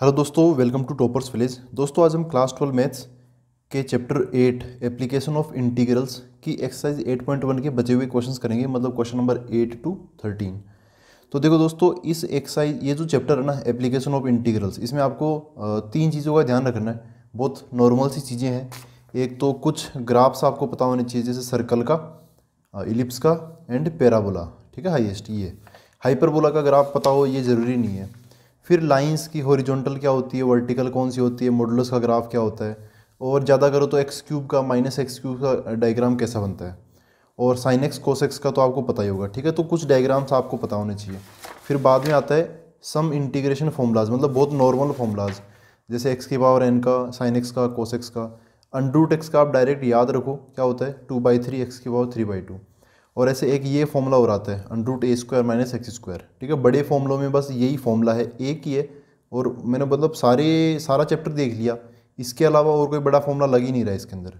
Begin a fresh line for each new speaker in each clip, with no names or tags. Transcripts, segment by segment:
hello दोस्तों welcome to toppers village दोस्तों आज हम क्लास ट्वेल्व मैथ्स के chapter eight application of integrals की एक्सरसाइज एट पॉइंट वन के बचे हुए क्वेश्चंस करेंगे मतलब question number eight to thirteen तो देखो दोस्तों इस एक्सरसाइज ये जो चैप्टर है ना एप्लीकेशन ऑफ इंटीग्रल्स इसमें आपको तीन चीज़ों का ध्यान रखना है बहुत नॉर्मल सी चीज़ें हैं एक तो कुछ ग्राफ्स आपको पता होने चाहिए जैसे सर्कल का इलिप्स का एंड पैराबोला ठीक है हाइएस्ट ये हाइपरबोला का ग्राफ पता हो ये ज़रूरी नहीं है फिर लाइंस की हॉरिजॉन्टल क्या होती है वर्टिकल कौन सी होती है मॉडुलस का ग्राफ क्या होता है और ज़्यादा करो तो एक्स क्यूब का माइनस एक्स क्यूब का डायग्राम कैसा बनता है और साइन एक्स कोस एक्स का तो आपको पता ही होगा ठीक है तो कुछ डायग्राम्स आपको पता होने चाहिए फिर बाद में आता है सम इंटीग्रेशन फॉर्मूलाज मतलब बहुत नॉर्मल फॉर्मूलाज जैसे एक्स की पावर एन का साइन एक्स का कोस एक्स का अंड्रूट एक्स का आप डायरेक्ट याद रखो क्या होता है टू बाई थ्री एक्स की पावर थ्री बाई टू और ऐसे एक ये फॉर्मूला और आता है under root a square minus x square ठीक है बड़े फॉर्मूलों में बस यही फॉर्मूला है एक ही है और मैंने मतलब सारे सारा चैप्टर देख लिया इसके अलावा और कोई बड़ा फॉर्मूला लग ही नहीं रहा इसके अंदर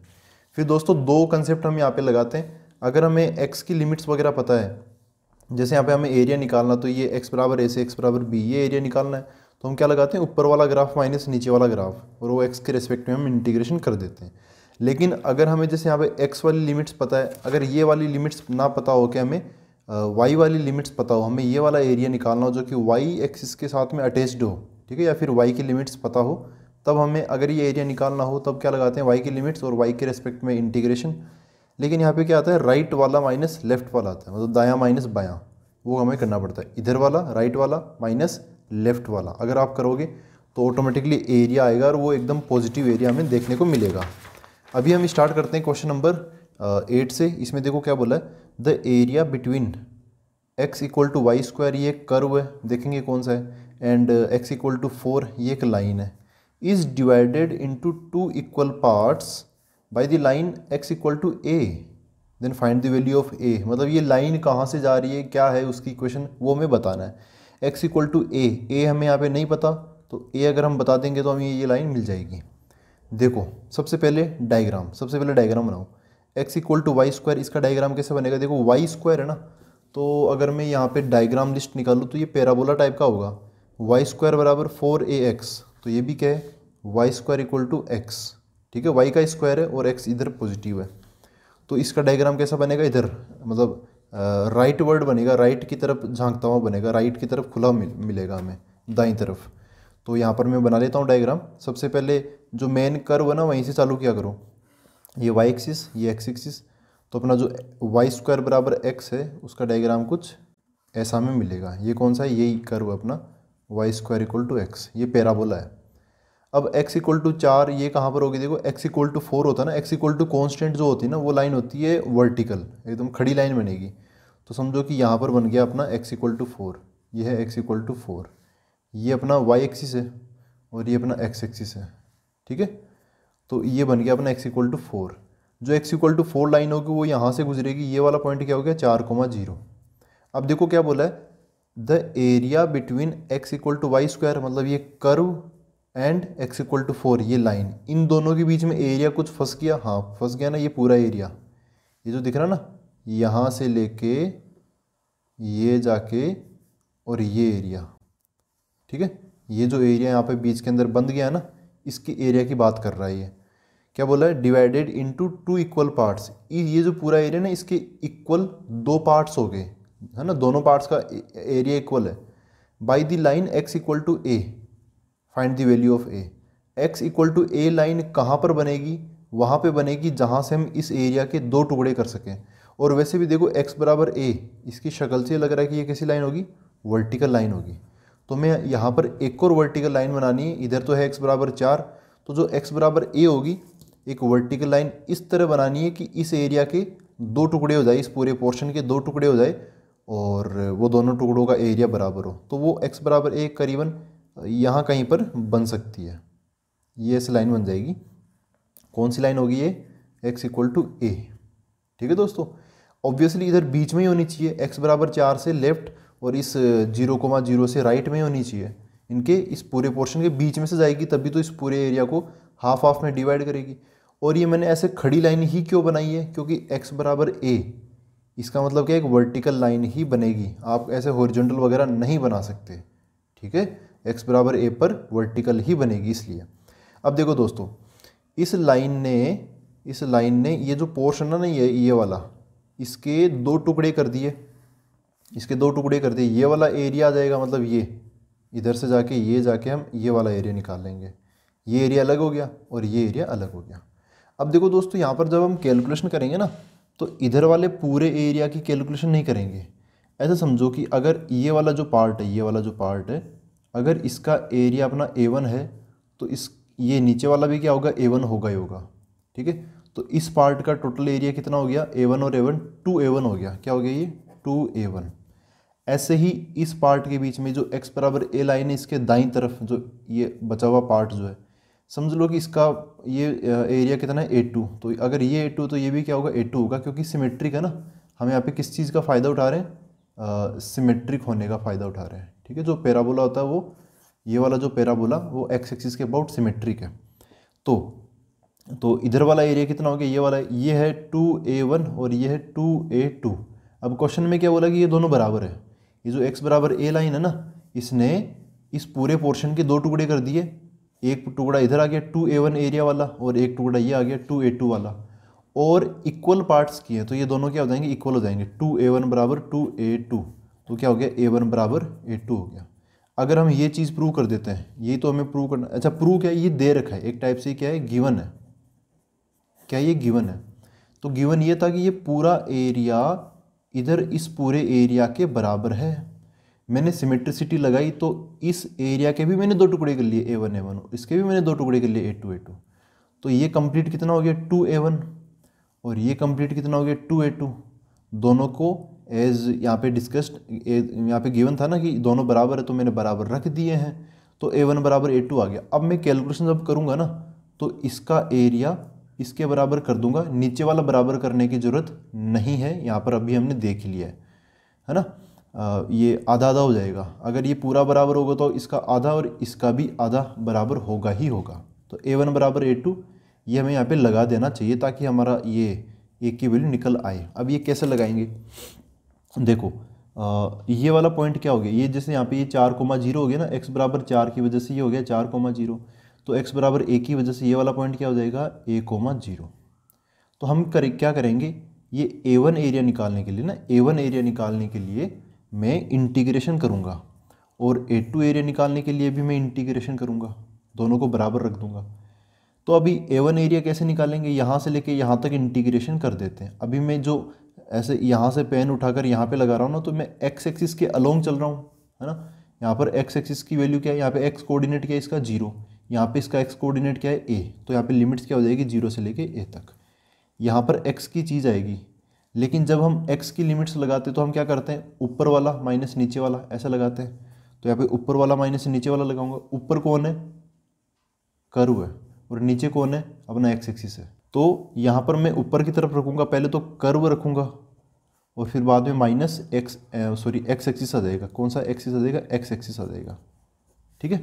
फिर दोस्तों दो कंसेप्ट हम यहाँ पे लगाते हैं अगर हमें एक्स की लिमिट्स वगैरह पता है जैसे यहाँ पर हमें एरिया निकालना तो ये एक्स बराबर ए से एक्स बराबर बी ये एरिया निकालना है तो हम क्या लगाते हैं ऊपर वाला ग्राफ माइनस नीचे वाला ग्राफ और वो एक्स के रेस्पेक्ट में हम इंटीग्रेशन कर देते हैं लेकिन अगर हमें जैसे यहाँ पे एक्स वाली लिमिट्स पता है अगर ये वाली लिमिट्स ना पता हो कि हमें वाई वाली लिमिट्स पता हो हमें ये वाला एरिया निकालना हो जो कि वाई एक्सिस के साथ में अटैच्ड हो ठीक है या फिर वाई की लिमिट्स पता हो तब हमें अगर ये एरिया निकालना हो तब क्या लगाते हैं वाई की लिमिट्स और वाई के रेस्पेक्ट में इंटीग्रेशन लेकिन यहाँ पे क्या आता है राइट वाला माइनस लेफ्ट वाला आता है मतलब दायां माइनस बायां वो हमें करना पड़ता है इधर वाला राइट वाला माइनस लेफ्ट वाला अगर आप करोगे तो ऑटोमेटिकली एरिया आएगा और वो एकदम पॉजिटिव एरिया हमें देखने को मिलेगा अभी हम स्टार्ट करते हैं क्वेश्चन नंबर एट से इसमें देखो क्या बोला है the area between x equal to y square ये एक कर्व है देखेंगे कौन सा है and x equal to four ये एक लाइन है is divided into two equal parts by the line x equal to a then find the value of a मतलब ये लाइन कहाँ से जा रही है क्या है उसकी क्वेश्चन वो हमें बताना है x equal to a a हमें यहाँ पे नहीं पता तो ए अगर हम बता देंगे तो हमें ये लाइन मिल जाएगी देखो सबसे पहले डायग्राम सबसे पहले डायग्राम बनाओ x equal to y square इसका डायग्राम कैसे बनेगा देखो वाई स्क्वायर है ना तो अगर मैं यहाँ पे डायग्राम लिस्ट निकालूँ तो ये पैराबोला टाइप का होगा वाई स्क्वायर बराबर फोर ए एक्स तो ये भी क्या है y square equal to x ठीक है वाई का स्क्वायर है और एक्स इधर पॉजिटिव है तो इसका डायग्राम कैसा बनेगा इधर मतलब राइट वर्ड बनेगा राइट की तरफ झांकता हुआ बनेगा राइट की तरफ खुला मिल, मिलेगा हमें दाई तरफ तो यहाँ पर मैं बना लेता हूँ डायग्राम सबसे पहले जो मेन कर्व है ना वहीं से चालू किया करो ये वाई एक्सिस ये एक्स एक्सिस तो अपना जो वाई स्क्वायर बराबर एक्स है उसका डायग्राम कुछ ऐसा में मिलेगा ये कौन सा है यही कर्व अपना y square equal to x ये पैराबोला है अब एक्स इक्वल टू चार ये कहाँ पर होगी देखो एक्स इक्वल टू फोर होता है ना एक्स इक्वल टू कॉन्स्टेंट जो होती है ना वो लाइन होती है वर्टिकल एकदम खड़ी लाइन बनेगी तो समझो कि यहाँ पर बन गया अपना एक्स इक्वल टू फोर ये है एक्स इक्वल टू फोर ये अपना वाई एक्सिस है और ये अपना एक्स एक्सिस है ठीक है तो ये बन गया अपना एक्स इक्वल टू फोर जो x equal to four line होगी वो यहाँ से गुजरेगी ये वाला पॉइंट क्या हो गया चार कोमा जीरो अब देखो क्या बोला है the area between x equal to y square मतलब ये curve and x equal to four ये लाइन इन दोनों के बीच में एरिया कुछ फंस गया हाँ फंस गया ना ये पूरा एरिया ये जो दिख रहा ना यहाँ से लेके ये जाके और ये एरिया ठीक है ये जो एरिया यहाँ पे बीच के अंदर बंद गया ना इसके एरिया की बात कर रहा है ये क्या बोला है divided into two equal parts ये जो पूरा एरिया ना इसके इक्वल दो पार्ट्स हो गए है ना दोनों पार्ट्स का एरिया इक्वल है by the line x equal to a find the value of a x equal to a line कहाँ पर बनेगी वहाँ पे बनेगी जहाँ से हम इस एरिया के दो टुकड़े कर सकें और वैसे भी देखो एक्स बराबर ए इसकी शक्ल से लग रहा है कि ये कैसी लाइन होगी वर्टिकल लाइन होगी तो मैं यहाँ पर एक और वर्टिकल लाइन बनानी है इधर तो है एक्स बराबर चार तो जो एक्स बराबर ए होगी एक वर्टिकल लाइन इस तरह बनानी है कि इस एरिया के दो टुकड़े हो जाए इस पूरे पोर्शन के दो टुकड़े हो जाए और वो दोनों टुकड़ों का एरिया बराबर हो तो वो एक्स बराबर ए करीबन यहाँ कहीं पर बन सकती है ये ऐसी लाइन बन जाएगी कौन सी लाइन होगी ये एक्स इक्वल टू ए ठीक है दोस्तों ऑब्वियसली इधर बीच में ही होनी चाहिए एक्स बराबर चार से लेफ्ट और इस जीरो कोमा जीरो से राइट में होनी चाहिए इनके इस पूरे पोर्शन के बीच में से जाएगी तभी तो इस पूरे एरिया को हाफ हाफ में डिवाइड करेगी और ये मैंने ऐसे खड़ी लाइन ही क्यों बनाई है क्योंकि एक्स बराबर ए इसका मतलब क्या एक वर्टिकल लाइन ही बनेगी आप ऐसे हॉरिजॉन्टल वगैरह नहीं बना सकते ठीक है एक्स बराबर ए पर वर्टिकल ही बनेगी इसलिए अब देखो दोस्तों इस लाइन ने इस लाइन ने ये जो पोर्शन है ना ये ये वाला इसके दो टुकड़े कर दिए इसके दो टुकड़े कर दिए ये वाला एरिया आ जाएगा मतलब ये इधर से जाके ये जाके हम ये वाला एरिया निकाल लेंगे ये एरिया अलग हो गया और ये एरिया अलग हो गया अब देखो दोस्तों यहाँ पर जब हम कैलकुलेशन करेंगे ना तो इधर वाले पूरे एरिया की कैलकुलेशन नहीं करेंगे ऐसा समझो कि अगर ये वाला जो पार्ट है ये वाला जो पार्ट है अगर इसका एरिया अपना ए वन है तो इस ये नीचे वाला भी क्या होगा ए वन होगा ही होगा ठीक है तो इस पार्ट का टोटल एरिया कितना हो गया ए वन और a one two A one हो गया क्या हो गया ये टू ए वन ऐसे ही इस पार्ट के बीच में जो एक्स बराबर ए लाइन है इसके दाई तरफ जो ये बचा हुआ पार्ट जो है समझ लो कि इसका ये एरिया कितना है ए टू तो अगर ये ए टू तो ये भी क्या होगा ए टू होगा क्योंकि सिमेट्रिक है ना हम यहाँ पे किस चीज़ का फ़ायदा उठा रहे हैं सिमेट्रिक होने का फ़ायदा उठा रहे हैं ठीक है जो पैराबोला होता है वो ये वाला जो पैराबोला वो एक्स एक्सिस के अबाउट सिमेट्रिक है तो तो इधर वाला एरिया कितना हो गया ये वाला ये है टू ए वन और ये है टू ए टू अब क्वेश्चन में क्या बोला कि ये दोनों बराबर है ये जो एक्स बराबर ए लाइन है ना इसने इस पूरे पोर्शन के दो टुकड़े कर दिए एक टुकड़ा इधर आ गया टू ए वन एरिया वाला और एक टुकड़ा ये आ गया टू ए टू वाला और इक्वल पार्ट्स किए तो ये दोनों क्या हो जाएंगे इक्वल हो जाएंगे टू ए वन बराबर टू ए टू तो क्या हो गया ए वन बराबर ए टू हो गया अगर हम ये चीज़ प्रूव कर देते हैं ये तो हमें प्रूव करना अच्छा प्रूव क्या है ये दे रखा है एक टाइप से क्या है गिवन है क्या ये गिवन है तो गिवन ये था कि ये पूरा एरिया इधर इस पूरे एरिया के बराबर है मैंने सिमेट्रिसिटी लगाई तो इस एरिया के भी मैंने दो टुकड़े कर लिए ए वन ए वन इसके भी मैंने दो टुकड़े कर लिए ए टू ए टू तो ये कंप्लीट कितना हो गया टू ए वन और ये कंप्लीट कितना हो गया टू ए टू दोनों को एज यहाँ पे डिस्कस्ड यहाँ पे गिवन था ना कि दोनों बराबर है तो मैंने बराबर रख दिए हैं तो ए वन बराबर ए टू आ गया अब मैं कैलकुलेशन जब करूँगा ना तो इसका एरिया इसके बराबर कर दूंगा नीचे वाला बराबर करने की ज़रूरत नहीं है यहाँ पर अभी हमने देख लिया है है ना आ, ये आधा आधा हो जाएगा अगर ये पूरा बराबर होगा तो इसका आधा और इसका भी आधा बराबर होगा ही होगा तो ए वन बराबर ए टू ये हमें यहाँ पे लगा देना चाहिए ताकि हमारा ये ए की वैल्यू निकल आए अब ये कैसे लगाएंगे देखो आ, ये वाला पॉइंट क्या हो गया ये जैसे यहाँ पे ये चार कोमा जीरो हो गया ना एक्स बराबर चार की वजह से ये हो गया चार कोमा जीरो तो एक्स बराबर ए की वजह से ये वाला पॉइंट क्या हो जाएगा ए कोमा जीरो तो हम कर क्या करेंगे ये ए वन एरिया निकालने के लिए ना ए वन एरिया निकालने के लिए मैं इंटीग्रेशन करूँगा और ए टू एरिया निकालने के लिए भी मैं इंटीग्रेशन करूँगा दोनों को बराबर रख दूँगा तो अभी ए वन एरिया कैसे निकालेंगे यहाँ से लेके यहाँ तक इंटीग्रेशन कर देते हैं अभी मैं जो ऐसे यहाँ से पेन उठाकर यहाँ पर लगा रहा हूँ ना तो मैं एक्स एक्सिस के अलोंग चल रहा हूँ है ना यहाँ पर एक्स एक्सिस की वैल्यू क्या है यहाँ पे एक्स कोऑर्डिनेट क्या है इसका जीरो यहाँ पे इसका एक्स कोऑर्डिनेट क्या है ए तो यहाँ पे लिमिट्स क्या हो जाएगी जीरो से लेके ए तक यहाँ पर एक्स की चीज़ आएगी लेकिन जब हम एक्स की लिमिट्स लगाते तो हम क्या करते हैं ऊपर वाला माइनस नीचे वाला ऐसा लगाते हैं तो यहाँ पे ऊपर वाला माइनस नीचे वाला लगाऊंगा ऊपर कौन है कर्व है और नीचे कौन है अपना एक्स एक्सिस है तो यहाँ पर मैं ऊपर की तरफ रखूँगा पहले तो कर्व रखूँगा और फिर बाद में minus x sorry x axis आ जाएगा कौन सा एक्सिस आ जाएगा एक्स एक्सिस आ जाएगा ठीक है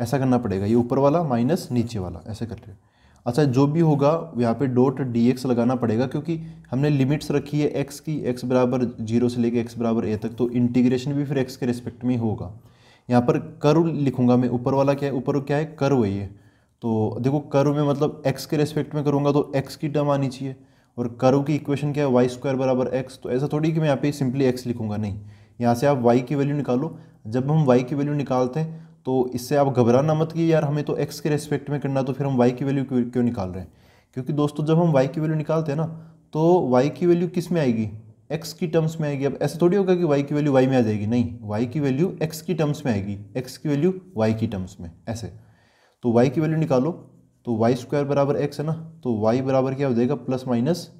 ऐसा करना पड़ेगा ये ऊपर वाला माइनस नीचे वाला ऐसे कर लें अच्छा जो भी होगा यहाँ पे डॉट डी एक्स लगाना पड़ेगा क्योंकि हमने लिमिट्स रखी है एक्स की एक्स बराबर जीरो से लेकर एक्स बराबर ए तक तो इंटीग्रेशन भी फिर एक्स के रिस्पेक्ट में होगा यहाँ पर कर्व लिखूंगा मैं ऊपर वाला क्या है ऊपर क्या है कर्व है ये तो देखो कर्व में मतलब एक्स के रेस्पेक्ट में करूँगा तो एक्स की टर्म आनी चाहिए और कर्व की इक्वेशन क्या है वाई स्क्वायर बराबर एक्स तो ऐसा थोड़ी कि मैं यहाँ पे सिंपली एक्स लिखूंगा नहीं यहाँ से आप वाई की वैल्यू निकालो जब हम वाई की वैल्यू निकालते हैं तो इससे आप घबराना मत कि यार हमें तो एक्स के रेस्पेक्ट में करना तो फिर हम वाई की वैल्यू क्यों, निकाल रहे हैं क्योंकि दोस्तों जब हम वाई की वैल्यू निकालते हैं ना तो वाई की वैल्यू किस में आएगी एक्स की टर्म्स में आएगी अब ऐसे थोड़ी होगा कि वाई की वैल्यू वाई में आ जाएगी नहीं वाई की वैल्यू एक्स की टर्म्स में आएगी एक्स की वैल्यू वाई की टर्म्स में ऐसे तो वाई की वैल्यू निकालो तो वाई स्क्वायर बराबर एक्स है ना तो वाई बराबर क्या हो जाएगा प्लस माइनस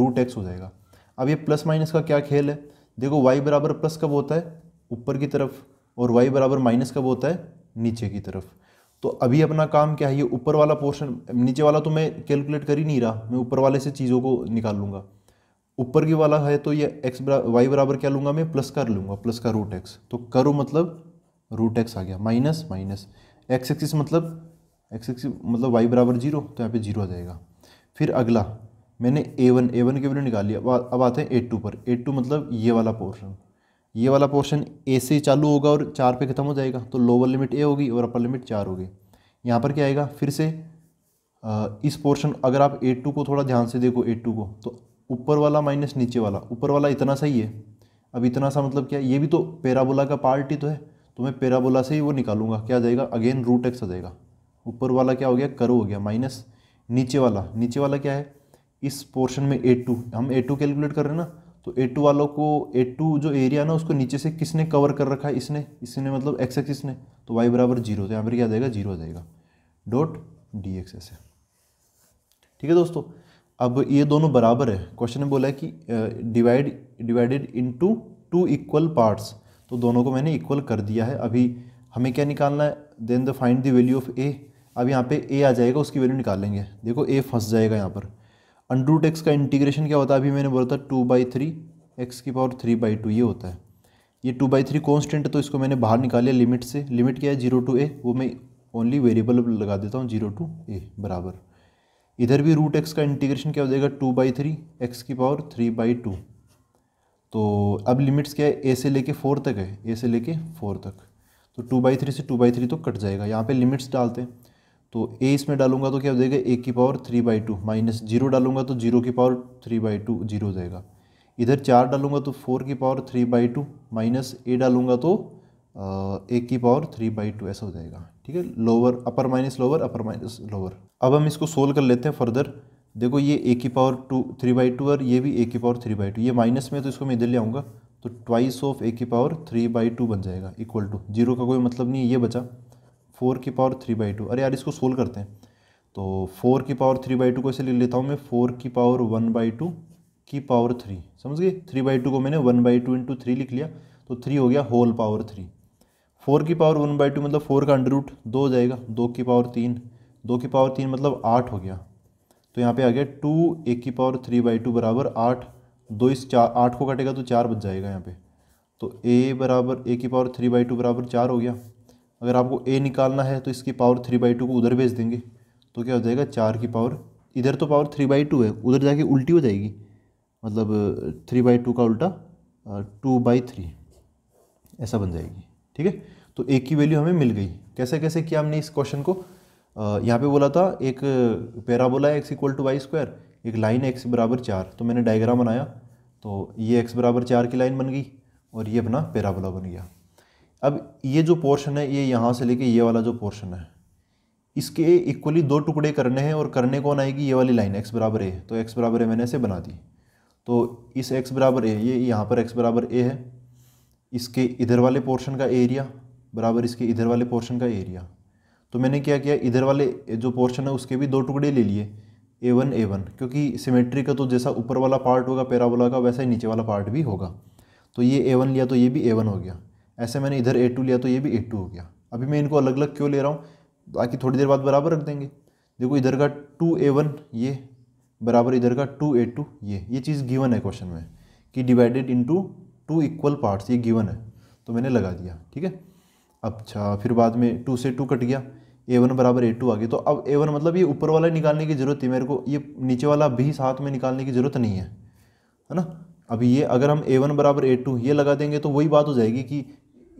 रूट एक्स हो जाएगा अब ये प्लस माइनस का क्या खेल है देखो वाई बराबर प्लस कब होता है ऊपर की तरफ और वाई बराबर माइनस कब होता है नीचे की तरफ तो अभी अपना काम क्या है ये ऊपर वाला पोर्शन नीचे वाला तो मैं कैलकुलेट कर ही नहीं रहा मैं ऊपर वाले से चीज़ों को निकाल लूँगा ऊपर की वाला है तो ये एक्स बराबर वाई बराबर क्या लूँगा मैं प्लस कर लूँगा प्लस का रूट एक्स तो करो मतलब रूट एक्स आ गया माइनस माइनस एक्स एक्सिस मतलब एक्स एक्सिस मतलब वाई बराबर जीरो तो यहाँ पे जीरो आ जाएगा फिर अगला मैंने ए वन ए वन के वैल्यू निकाल लिया अब आते हैं एट टू पर एट टू मतलब ये वाला पोर्शन ये वाला पोर्शन ए से चालू होगा और चार पे खत्म हो जाएगा तो लोअर लिमिट ए होगी और अपर लिमिट चार होगी यहाँ पर क्या आएगा फिर से इस पोर्शन अगर आप ए टू को थोड़ा ध्यान से देखो ए टू को तो ऊपर वाला माइनस नीचे वाला ऊपर वाला इतना सही है अब इतना सा मतलब क्या ये भी तो पैराबोला का पार्ट ही तो है तो मैं पैराबोला से ही वो निकालूंगा क्या जाएगा अगेन रूट एक्स आ जाएगा ऊपर वाला क्या हो गया करो हो गया माइनस नीचे वाला नीचे वाला क्या है इस पोर्शन में ए टू हम ए टू कैलकुलेट कर रहे हैं ना तो ए टू वालों को ए टू जो एरिया ना उसको नीचे से किसने कवर कर रखा है इसने इसने मतलब एक्स एक्सिस ने तो वाई बराबर जीरो तो यहाँ पर क्या जाएगा जीरो जाएगा डॉट डी एक्स एस है ठीक है दोस्तों अब ये दोनों बराबर है क्वेश्चन ने बोला है कि divide divided into two equal parts तो दोनों को मैंने इक्वल कर दिया है अभी हमें क्या निकालना है then the find the value of a अब यहाँ पे ए आ जाएगा उसकी वैल्यू निकालेंगे देखो ए फंस जाएगा यहाँ पर रूट एक्स का इंटीग्रेशन क्या होता है अभी मैंने बोला था टू बाई थ्री एक्स की पावर थ्री बाई टू ये होता है ये टू बाई थ्री कॉन्स्टेंट है तो इसको मैंने बाहर निकालिया लिमिट से लिमिट क्या है जीरो टू ए वो मैं ओनली वेरिएबल लगा देता हूँ जीरो टू ए बराबर इधर भी रूट एक्स का इंटीग्रेशन क्या हो जाएगा टू बाई थ्री एक्स की पावर थ्री बाई टू तो अब लिमिट्स क्या है ए से लेके फोर तक है ए से लेके फोर तक तो टू बाई थ्री से टू बाई थ्री तो कट जाएगा यहाँ पे लिमिट्स डालते हैं तो ए इसमें डालूंगा तो क्या हो जाएगा ए की power three by two minus zero डालूंगा तो जीरो की power three by two zero जाएगा इधर चार डालूंगा तो फोर की power three by two minus a डालूंगा तो ए की पावर थ्री बाई टू ऐसा हो जाएगा ठीक है lower upper minus lower upper minus lower अब हम इसको सोल्व कर लेते हैं फर्दर देखो ये ए की power two three by two और ये भी ए की पावर थ्री बाई टू ये माइनस में तो इसको मैं इधर ले आऊँगा तो ट्वाइस ऑफ ए की पावर थ्री बाई टू बन जाएगा इक्वल टू जीरो का कोई मतलब नहीं है ये बचा फोर की पावर थ्री बाई टू अरे यार इसको सोल्व करते हैं तो फोर की पावर थ्री बाई टू को ऐसे ले लेता हूँ मैं फोर की पावर वन बाई टू की पावर थ्री समझ गए थ्री बाई टू को मैंने one by two into three लिख लिया तो थ्री हो गया होल पावर थ्री फोर की पावर वन बाई टू मतलब फोर का अंडर रूट दो हो जाएगा दो की पावर तीन दो की पावर तीन मतलब आठ हो गया तो यहाँ पे आ गया टू एक की पावर थ्री बाई टू बराबर आठ दो इस चार आठ को कटेगा तो चार बच जाएगा यहाँ पे तो ए बराबर ए की पावर थ्री बाई टू बराबर चार हो गया अगर आपको ए निकालना है तो इसकी पावर थ्री बाई टू को उधर भेज देंगे तो क्या हो जाएगा चार की पावर इधर तो पावर थ्री बाई टू है उधर जाके उल्टी हो जाएगी मतलब थ्री बाई टू का उल्टा टू बाई थ्री ऐसा बन जाएगी ठीक है तो ए की वैल्यू हमें मिल गई कैसे कैसे किया हमने इस क्वेश्चन को यहाँ पे बोला था एक पैराबोला है x equal to y square एक लाइन है एक्स बराबर चार तो मैंने डायग्राम बनाया तो ये एक्स बराबर चार की लाइन बन गई और ये अपना पैराबोला बन गया अब ये जो पोर्शन है ये यहाँ से लेके ये वाला जो पोर्शन है इसके इक्वली दो टुकड़े करने हैं और करने कौन आएगी ये वाली लाइन एक्स बराबर ए तो एक्स बराबर ए मैंने ऐसे बना दी तो इस एक्स बराबर ए ये यहाँ पर एक्स बराबर ए है इसके इधर वाले पोर्शन का एरिया बराबर इसके इधर वाले पोर्शन का एरिया तो मैंने क्या किया इधर वाले जो पोर्शन है उसके भी दो टुकड़े ले लिए ए वन ए वन क्योंकि सिमेट्री का तो जैसा ऊपर वाला पार्ट होगा पैराबोला का वैसा ही नीचे वाला पार्ट भी होगा तो ये ए वन लिया तो ये भी ए वन हो गया ऐसे मैंने इधर ए टू लिया तो ये भी ए टू हो गया अभी मैं इनको अलग अलग क्यों ले रहा हूँ बाकी थोड़ी देर बाद बराबर रख देंगे देखो इधर का टू ए वन ये बराबर इधर का टू ए टू ये ये चीज़ गिवन है क्वेश्चन में कि divided into two equal parts ये गिवन है तो मैंने लगा दिया ठीक है अच्छा फिर बाद में टू से टू कट गया ए वन बराबर ए टू आ गया तो अब ए वन मतलब ये ऊपर वाला निकालने की ज़रूरत थी मेरे को ये नीचे वाला भी साथ में निकालने की ज़रूरत नहीं है है ना अभी ये अगर हम ए वन बराबर ए टू ये लगा देंगे तो वही बात हो जाएगी कि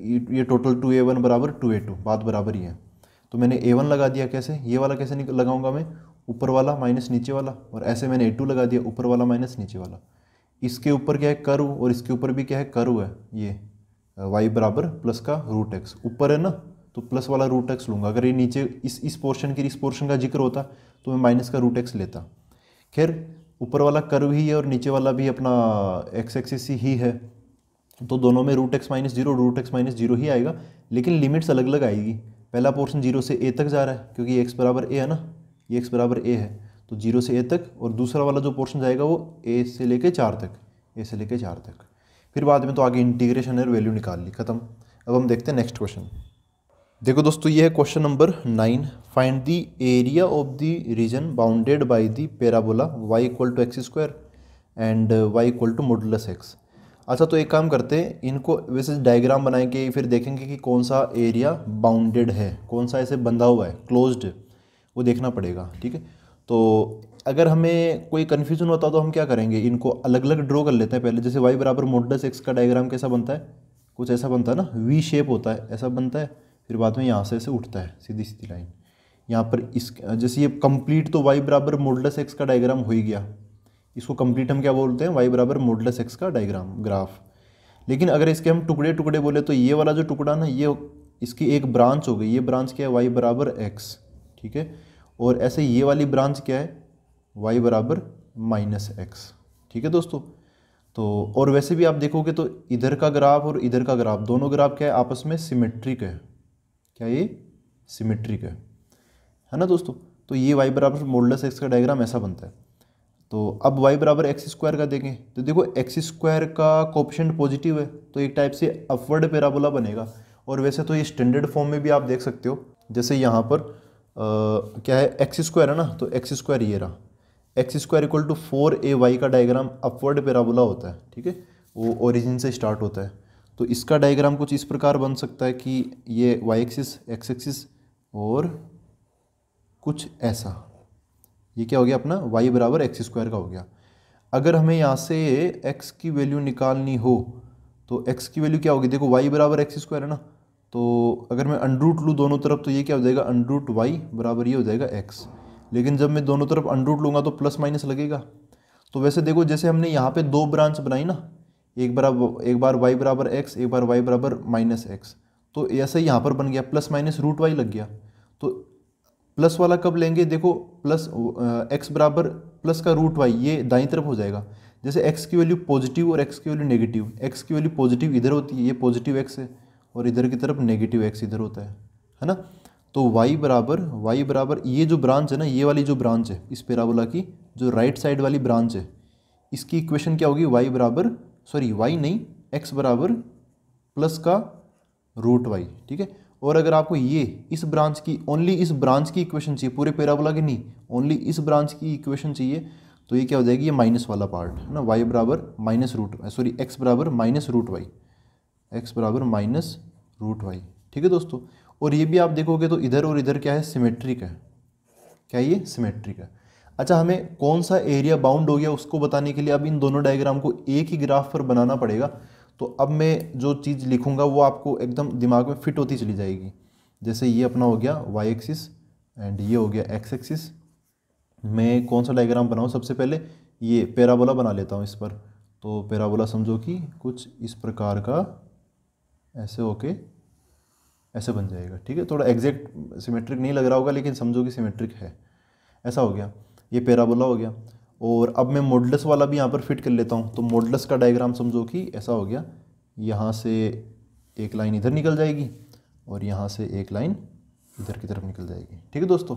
ये टोटल टू ए वन बराबर टू ए टू बात बराबर ही है तो मैंने ए वन लगा दिया कैसे ये वाला कैसे लगाऊंगा मैं ऊपर वाला माइनस नीचे वाला और ऐसे मैंने ए टू लगा दिया ऊपर वाला माइनस नीचे वाला इसके ऊपर क्या है कर्व और इसके ऊपर भी क्या है कर्व है ये वाई बराबर प्लस का रूट एक्स ऊपर है ना तो प्लस वाला रूट एक्स लूँगा अगर ये नीचे इस इस पोर्शन के इस पोर्शन का जिक्र होता तो मैं माइनस का रूट एक्स लेता खैर ऊपर वाला कर्व ही है और नीचे वाला भी अपना एक्स एक्सिस ही है तो दोनों में root x minus zero root x minus zero ही आएगा लेकिन लिमिट्स अलग अलग आएगी पहला पोर्शन जीरो से ए तक जा रहा है क्योंकि एक्स बराबर ए है ना ये एक्स बराबर ए है तो जीरो से ए तक और दूसरा वाला जो पोर्शन जाएगा वो ए से लेके चार तक ए से लेके चार तक फिर बाद में तो आगे इंटीग्रेशन है वैल्यू निकाल ली खत्म अब हम देखते हैं नेक्स्ट क्वेश्चन देखो दोस्तों ये है question number nine find the area of the region bounded by the parabola y equal to x square and y equal to modulus x अच्छा तो एक काम करते हैं इनको वैसे डायग्राम बनाएंगे फिर देखेंगे कि कौन सा एरिया बाउंडेड है कौन सा ऐसे बंधा हुआ है क्लोज्ड वो देखना पड़ेगा ठीक है तो अगर हमें कोई कन्फ्यूजन होता तो हम क्या करेंगे इनको अलग अलग ड्रॉ कर लेते हैं पहले जैसे वाई बराबर मोडस एक्स का डायग्राम कैसा बनता है कुछ ऐसा बनता है ना वी शेप होता है ऐसा बनता है फिर बाद में यहाँ से ऐसे उठता है सीधी सीधी लाइन यहाँ पर इस जैसे ये कंप्लीट तो वाई बराबर मोडस एक्स का डायग्राम हो ही गया इसको कंप्लीट हम क्या बोलते हैं वाई बराबर मोडलस एक्स का डायग्राम ग्राफ लेकिन अगर इसके हम टुकड़े टुकड़े बोले तो ये वाला जो टुकड़ा ना ये इसकी एक ब्रांच हो गई ये ब्रांच क्या है वाई बराबर एक्स ठीक है और ऐसे ये वाली ब्रांच क्या है वाई बराबर माइनस एक्स ठीक है दोस्तों तो और वैसे भी आप देखोगे तो इधर का ग्राफ और इधर का ग्राफ दोनों ग्राफ क्या है आपस में सिमेट्रिक है क्या ये सिमेट्रिक है है ना दोस्तों तो ये वाई बराबर मोडलस एक्स का डायग्राम ऐसा बनता है तो अब वाई बराबर एक्स स्क्वायर का देखें तो देखो एक्स स्क्वायर का कोपशेंट पॉजिटिव है तो एक टाइप से अपवर्ड पेराबोला बनेगा और वैसे तो ये स्टैंडर्ड फॉर्म में भी आप देख सकते हो जैसे यहाँ पर आ, क्या है एक्स स्क्वायर है ना तो एक्स स्क्वायर ये रहा x square equal to four a y का डायग्राम अपवर्ड पेराबोला होता है ठीक है वो ओरिजिन से स्टार्ट होता है तो इसका डायग्राम कुछ इस प्रकार बन सकता है कि ये वाई एक्सिस एक्स एक्सिस और कुछ ऐसा ये क्या हो गया अपना वाई बराबर एक्स स्क्वायर का हो गया अगर हमें यहाँ से एक्स की वैल्यू निकालनी हो तो एक्स की वैल्यू क्या होगी देखो वाई बराबर एक्स स्क्वायर है ना तो अगर मैं अनरूट लूँ दोनों तरफ तो ये क्या हो जाएगा अनरूट वाई बराबर ये हो जाएगा एक्स लेकिन जब मैं दोनों तरफ अनरूट लूँगा तो प्लस माइनस लगेगा तो वैसे देखो जैसे हमने यहाँ पे दो ब्रांच बनाई ना एक बराबर एक बार वाई बराबर एक्स एक बार वाई बराबर माइनस एक्स तो ऐसे यहाँ पर बन गया प्लस माइनस रूट वाई लग गया प्लस वाला कब लेंगे देखो प्लस एक्स बराबर प्लस का रूट वाई ये दाई तरफ हो जाएगा जैसे एक्स की वैल्यू पॉजिटिव और एक्स की वैल्यू नेगेटिव एक्स की वैल्यू पॉजिटिव इधर होती है ये पॉजिटिव एक्स है और इधर की तरफ नेगेटिव एक्स इधर होता है है ना तो वाई बराबर वाई बराबर ये जो ब्रांच है ना ये वाली जो ब्रांच है इस पेराबोला की जो राइट साइड वाली ब्रांच है इसकी इक्वेशन क्या होगी वाई बराबर सॉरी वाई नहीं एक्स बराबर प्लस का रूट वाई ठीक है और अगर आपको ये इस ब्रांच की ओनली इस ब्रांच की इक्वेशन चाहिए पूरे पैराबोला की नहीं ओनली इस ब्रांच की इक्वेशन चाहिए तो ये क्या हो जाएगी ये माइनस वाला पार्ट है ना वाई बराबर माइनस रूट सॉरी एक्स बराबर माइनस रूट वाई एक्स बराबर माइनस रूट वाई ठीक है दोस्तों और ये भी आप देखोगे तो इधर और इधर क्या है सिमेट्रिक है क्या ये सिमेट्रिक है अच्छा हमें कौन सा एरिया बाउंड हो गया उसको बताने के लिए अब इन दोनों डायग्राम को एक ही ग्राफ पर बनाना पड़ेगा तो अब मैं जो चीज़ लिखूँगा वो आपको एकदम दिमाग में फिट होती चली जाएगी जैसे ये अपना हो गया वाई एक्सिस एंड ये हो गया एक्स एक्सिस मैं कौन सा डायग्राम बनाऊँ सबसे पहले ये पैराबोला बना लेता हूँ इस पर तो पैराबोला समझो कि कुछ इस प्रकार का ऐसे होके ऐसे बन जाएगा ठीक है थोड़ा एग्जैक्ट सिमेट्रिक नहीं लग रहा होगा लेकिन समझो कि सिमेट्रिक है ऐसा हो गया ये पैराबोला हो गया और अब मैं मोडलस वाला भी यहाँ पर फिट कर लेता हूँ तो मोडलस का डायग्राम समझो कि ऐसा हो गया यहाँ से एक लाइन इधर निकल जाएगी और यहाँ से एक लाइन इधर की तरफ निकल जाएगी ठीक है दोस्तों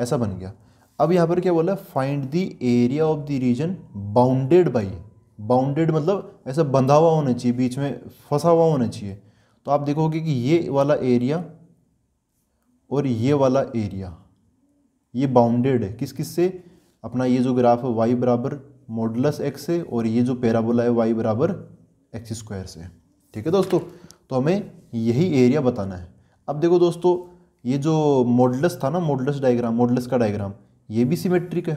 ऐसा बन गया अब यहाँ पर क्या बोला find the area of the region bounded by bounded मतलब ऐसा बंधा हुआ होना चाहिए बीच में फंसा हुआ होना चाहिए तो आप देखोगे कि ये वाला एरिया और ये वाला एरिया ये बाउंडेड है किस किस से अपना ये जो ग्राफ है वाई बराबर मॉडलस एक्स से और ये जो पैराबोला है वाई बराबर एक्स स्क्वायर से ठीक है दोस्तों तो हमें यही एरिया बताना है अब देखो दोस्तों ये जो मॉडलस था ना मॉडलस डायग्राम मॉडलस का डायग्राम ये भी सिमेट्रिक है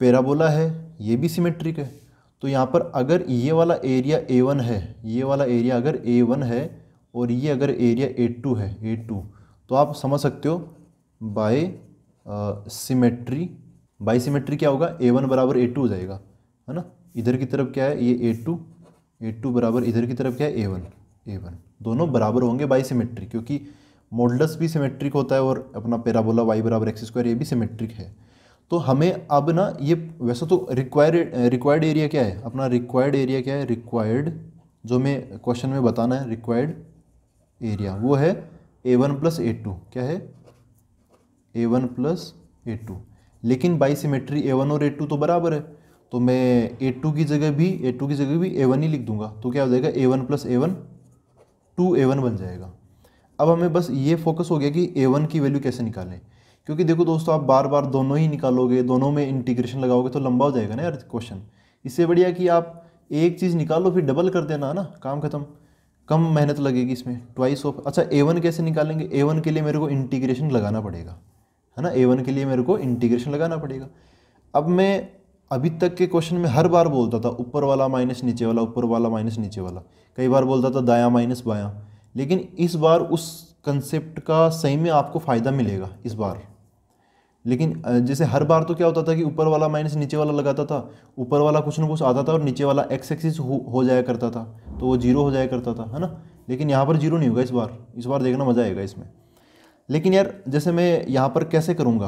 पैराबोला है ये भी सिमेट्रिक है तो यहाँ पर अगर ये वाला एरिया ए वन है ये वाला एरिया अगर ए वन है और ये अगर एरिया ए टू है ए टू तो आप समझ सकते हो बाय सिमेट्री बाईसीमेट्री क्या होगा ए वन बराबर ए टू हो जाएगा है ना इधर की तरफ क्या है ये ए टू ए टू बराबर इधर की तरफ क्या है ए वन ए वन दोनों बराबर होंगे बाई क्योंकि मोडलस भी सिमेट्रिक होता है और अपना पेराबोला वाई बराबर एक्स स्क्वायर ये भी सिमेट्रिक है तो हमें अब ना ये वैसा तो रिक्वायर्ड रिक्वायर्ड एरिया क्या है अपना रिक्वायर्ड एरिया क्या है रिक्वायर्ड जो हमें क्वेश्चन में बताना है रिक्वायर्ड एरिया वो है A one plus A two क्या है A one plus A two लेकिन बाई सीमेट्री ए वन और ए टू तो बराबर है तो मैं ए टू की जगह भी ए टू की जगह भी ए वन ही लिख दूंगा तो क्या हो जाएगा A one plus A one two A one बन जाएगा अब हमें बस ये फोकस हो गया कि ए वन की वैल्यू कैसे निकालें क्योंकि देखो दोस्तों आप बार बार दोनों ही निकालोगे दोनों में इंटीग्रेशन लगाओगे तो लंबा हो जाएगा ना यार क्वेश्चन इससे बढ़िया कि आप एक चीज़ निकालो फिर डबल कर देना है ना काम खत्म कम मेहनत लगेगी इसमें ट्वाइस ऑफ अच्छा ए वन कैसे निकालेंगे ए वन के लिए मेरे को इंटीग्रेशन लगाना पड़ेगा है ना ए वन के लिए मेरे को इंटीग्रेशन लगाना पड़ेगा अब मैं अभी तक के क्वेश्चन में हर बार बोलता था ऊपर वाला माइनस नीचे वाला ऊपर वाला माइनस नीचे वाला कई बार बोलता था दाया माइनस बाया लेकिन इस बार उस कंसेप्ट का सही में आपको फ़ायदा मिलेगा इस बार लेकिन जैसे हर बार तो क्या होता था कि ऊपर वाला माइनस नीचे वाला लगाता था ऊपर वाला कुछ ना कुछ आता था और नीचे वाला एक्स एक्सिस हो, हो जाया करता था तो वो जीरो हो जाया करता था है ना लेकिन यहाँ पर जीरो नहीं होगा इस बार इस बार देखना मज़ा आएगा इसमें लेकिन यार जैसे मैं यहाँ पर कैसे करूँगा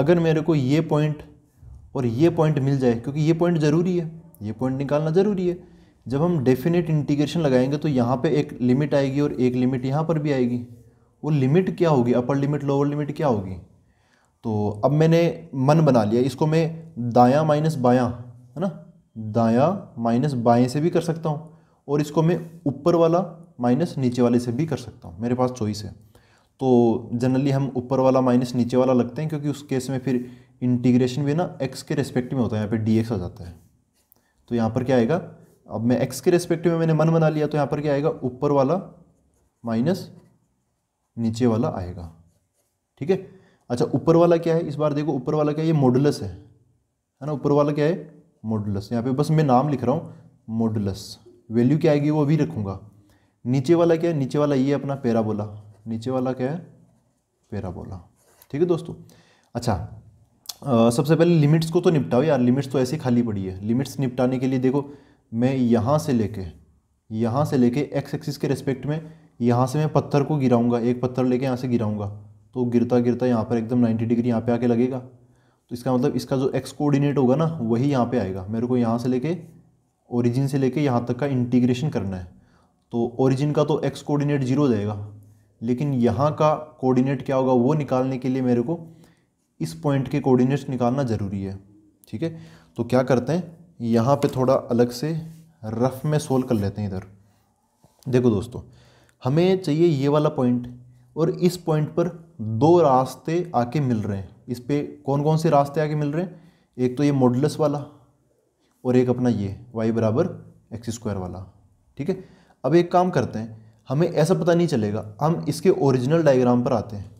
अगर मेरे को ये पॉइंट और ये पॉइंट मिल जाए क्योंकि ये पॉइंट ज़रूरी है ये पॉइंट निकालना ज़रूरी है जब हम डेफिनेट इंटीग्रेशन लगाएंगे तो यहाँ पे एक लिमिट आएगी और एक लिमिट यहाँ पर भी आएगी वो लिमिट क्या होगी अपर लिमिट लोअर लिमिट क्या होगी तो अब मैंने मन बना लिया इसको मैं दाया माइनस बाया है ना दाया माइनस बाएँ से भी कर सकता हूँ और इसको मैं ऊपर वाला माइनस नीचे वाले से भी कर सकता हूँ मेरे पास चॉइस है तो जनरली हम ऊपर वाला माइनस नीचे वाला लगते हैं क्योंकि उस केस में फिर इंटीग्रेशन भी ना एक्स के रेस्पेक्टिव में होता है यहाँ पे डी एक्स आ जाता है तो यहाँ पर क्या आएगा अब मैं एक्स के रेस्पेक्टिव में मैंने मन बना लिया तो यहाँ पर क्या आएगा ऊपर वाला माइनस नीचे वाला आएगा ठीक है अच्छा ऊपर वाला क्या है इस बार देखो ऊपर वाला क्या है ये मॉडुलस है है ना ऊपर वाला क्या है मॉडुलस यहाँ पे बस मैं नाम लिख रहा हूँ मॉडुलस वैल्यू क्या आएगी वो अभी रखूँगा नीचे वाला क्या है नीचे वाला ये अपना पैराबोला नीचे वाला क्या है बोला ठीक है दोस्तों अच्छा आ, सबसे पहले लिमिट्स को तो निपटाओ यार लिमिट्स तो ऐसी खाली पड़ी है लिमिट्स निपटाने के लिए देखो मैं यहाँ से लेके यहाँ से लेके एक्स एक्सिस के रेस्पेक्ट में यहाँ से मैं पत्थर को गिराऊंगा एक पत्थर लेके यहाँ से गिराऊंगा तो गिरता गिरता यहाँ पर एकदम 90 डिग्री यहाँ पे आके लगेगा तो इसका मतलब इसका जो एक्स कोऑर्डिनेट होगा ना वही यहाँ पे आएगा मेरे को यहाँ से लेके ओरिजिन से लेके यहाँ तक का इंटीग्रेशन करना है तो ओरिजिन का तो एक्स कोऑर्डिनेट जीरो जाएगा लेकिन यहाँ का कोऑर्डिनेट क्या होगा वो निकालने के लिए मेरे को इस पॉइंट के कोऑर्डिनेट्स निकालना ज़रूरी है ठीक है तो क्या करते हैं यहाँ पे थोड़ा अलग से रफ में सोल्व कर लेते हैं इधर देखो दोस्तों हमें चाहिए ये वाला पॉइंट और इस पॉइंट पर दो रास्ते आके मिल रहे हैं इस पर कौन कौन से रास्ते आके मिल रहे हैं एक तो ये मॉडलस वाला और एक अपना ये वाई बराबर एक्स स्क्वायर वाला ठीक है अब एक काम करते हैं हमें ऐसा पता नहीं चलेगा हम इसके ओरिजिनल डायग्राम पर आते हैं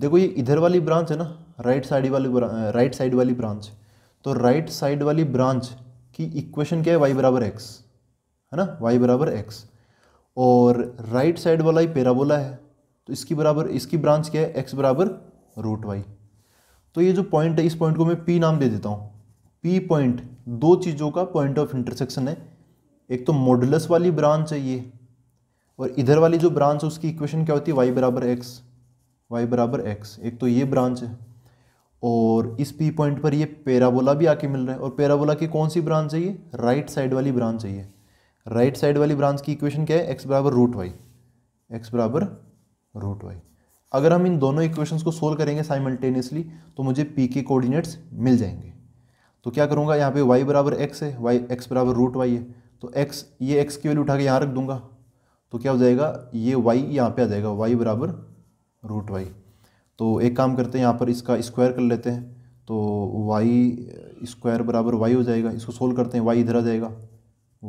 देखो ये इधर वाली ब्रांच है ना राइट साइड वाली राइट साइड वाली ब्रांच तो राइट साइड वाली ब्रांच की इक्वेशन क्या है वाई बराबर एक्स है ना वाई बराबर एक्स और राइट साइड वाला ही पेराबोला है तो इसकी बराबर इसकी ब्रांच क्या है एक्स बराबर रूट वाई तो ये जो पॉइंट है इस पॉइंट को मैं पी नाम दे देता हूँ पी पॉइंट दो चीज़ों का पॉइंट ऑफ इंटरसेक्शन है एक तो मॉडुलस वाली ब्रांच है ये और इधर वाली जो ब्रांच है उसकी इक्वेशन क्या होती है वाई बराबर एक्स वाई बराबर एक्स एक तो ये ब्रांच है और इस पी पॉइंट पर ये पेराबोला भी आके मिल रहा है और पेराबोला की कौन सी ब्रांच है ये राइट साइड वाली ब्रांच है ये राइट साइड वाली ब्रांच की इक्वेशन क्या है एक्स बराबर रूट वाई एक्स बराबर रूट वाई अगर हम इन दोनों इक्वेशंस को सोल्व करेंगे साइमल्टेनियसली तो मुझे पी के कोऑर्डिनेट्स मिल जाएंगे तो क्या करूँगा यहाँ पे वाई बराबर एक्स है वाई एक्स बराबर रूट वाई है तो एक्स ये एक्स की वैल्यू उठा के यहाँ रख दूंगा तो क्या हो जाएगा ये वाई यहाँ पे आ जाएगा वाई बराबर रूट वाई तो एक काम करते हैं यहाँ पर इसका स्क्वायर कर लेते हैं तो वाई स्क्वायर बराबर वाई हो जाएगा इसको सोल्व करते हैं वाई इधर आ जाएगा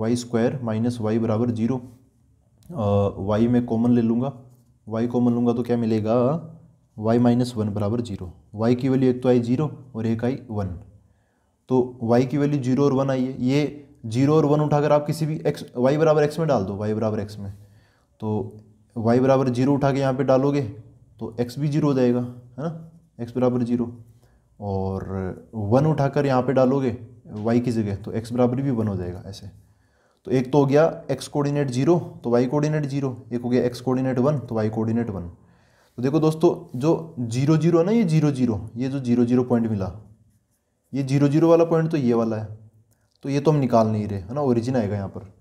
वाई स्क्वायर माइनस वाई बराबर जीरो वाई में कॉमन ले लूँगा वाई कॉमन लूँगा तो क्या मिलेगा वाई माइनस वन बराबर जीरो वाई की वैल्यू एक तो आई जीरो और एक आई वन तो वाई की वैल्यू जीरो और वन आई है ये जीरो और वन उठाकर आप किसी भी एक्स वाई बराबर एक्स में डाल दो वाई बराबर एक्स में तो वाई बराबर जीरो उठा के यहाँ पे डालोगे तो एक्स भी जीरो हो जाएगा है ना एक्स बराबर जीरो और वन उठाकर यहाँ पे डालोगे वाई की जगह तो एक्स बराबर भी वन हो जाएगा ऐसे तो एक तो हो गया एक्स कोऑर्डिनेट जीरो तो वाई कोऑर्डिनेट जीरो एक हो गया एक्स कोऑर्डिनेट वन तो वाई कोऑर्डिनेट वन तो देखो दोस्तों जो जीरो जीरो है ना ये जीरो जीरो ये जो जीरो जीरो पॉइंट मिला ये जीरो जीरो वाला पॉइंट तो ये वाला है तो ये तो हम निकाल नहीं रहे है ना ओरिजिन आएगा यहाँ पर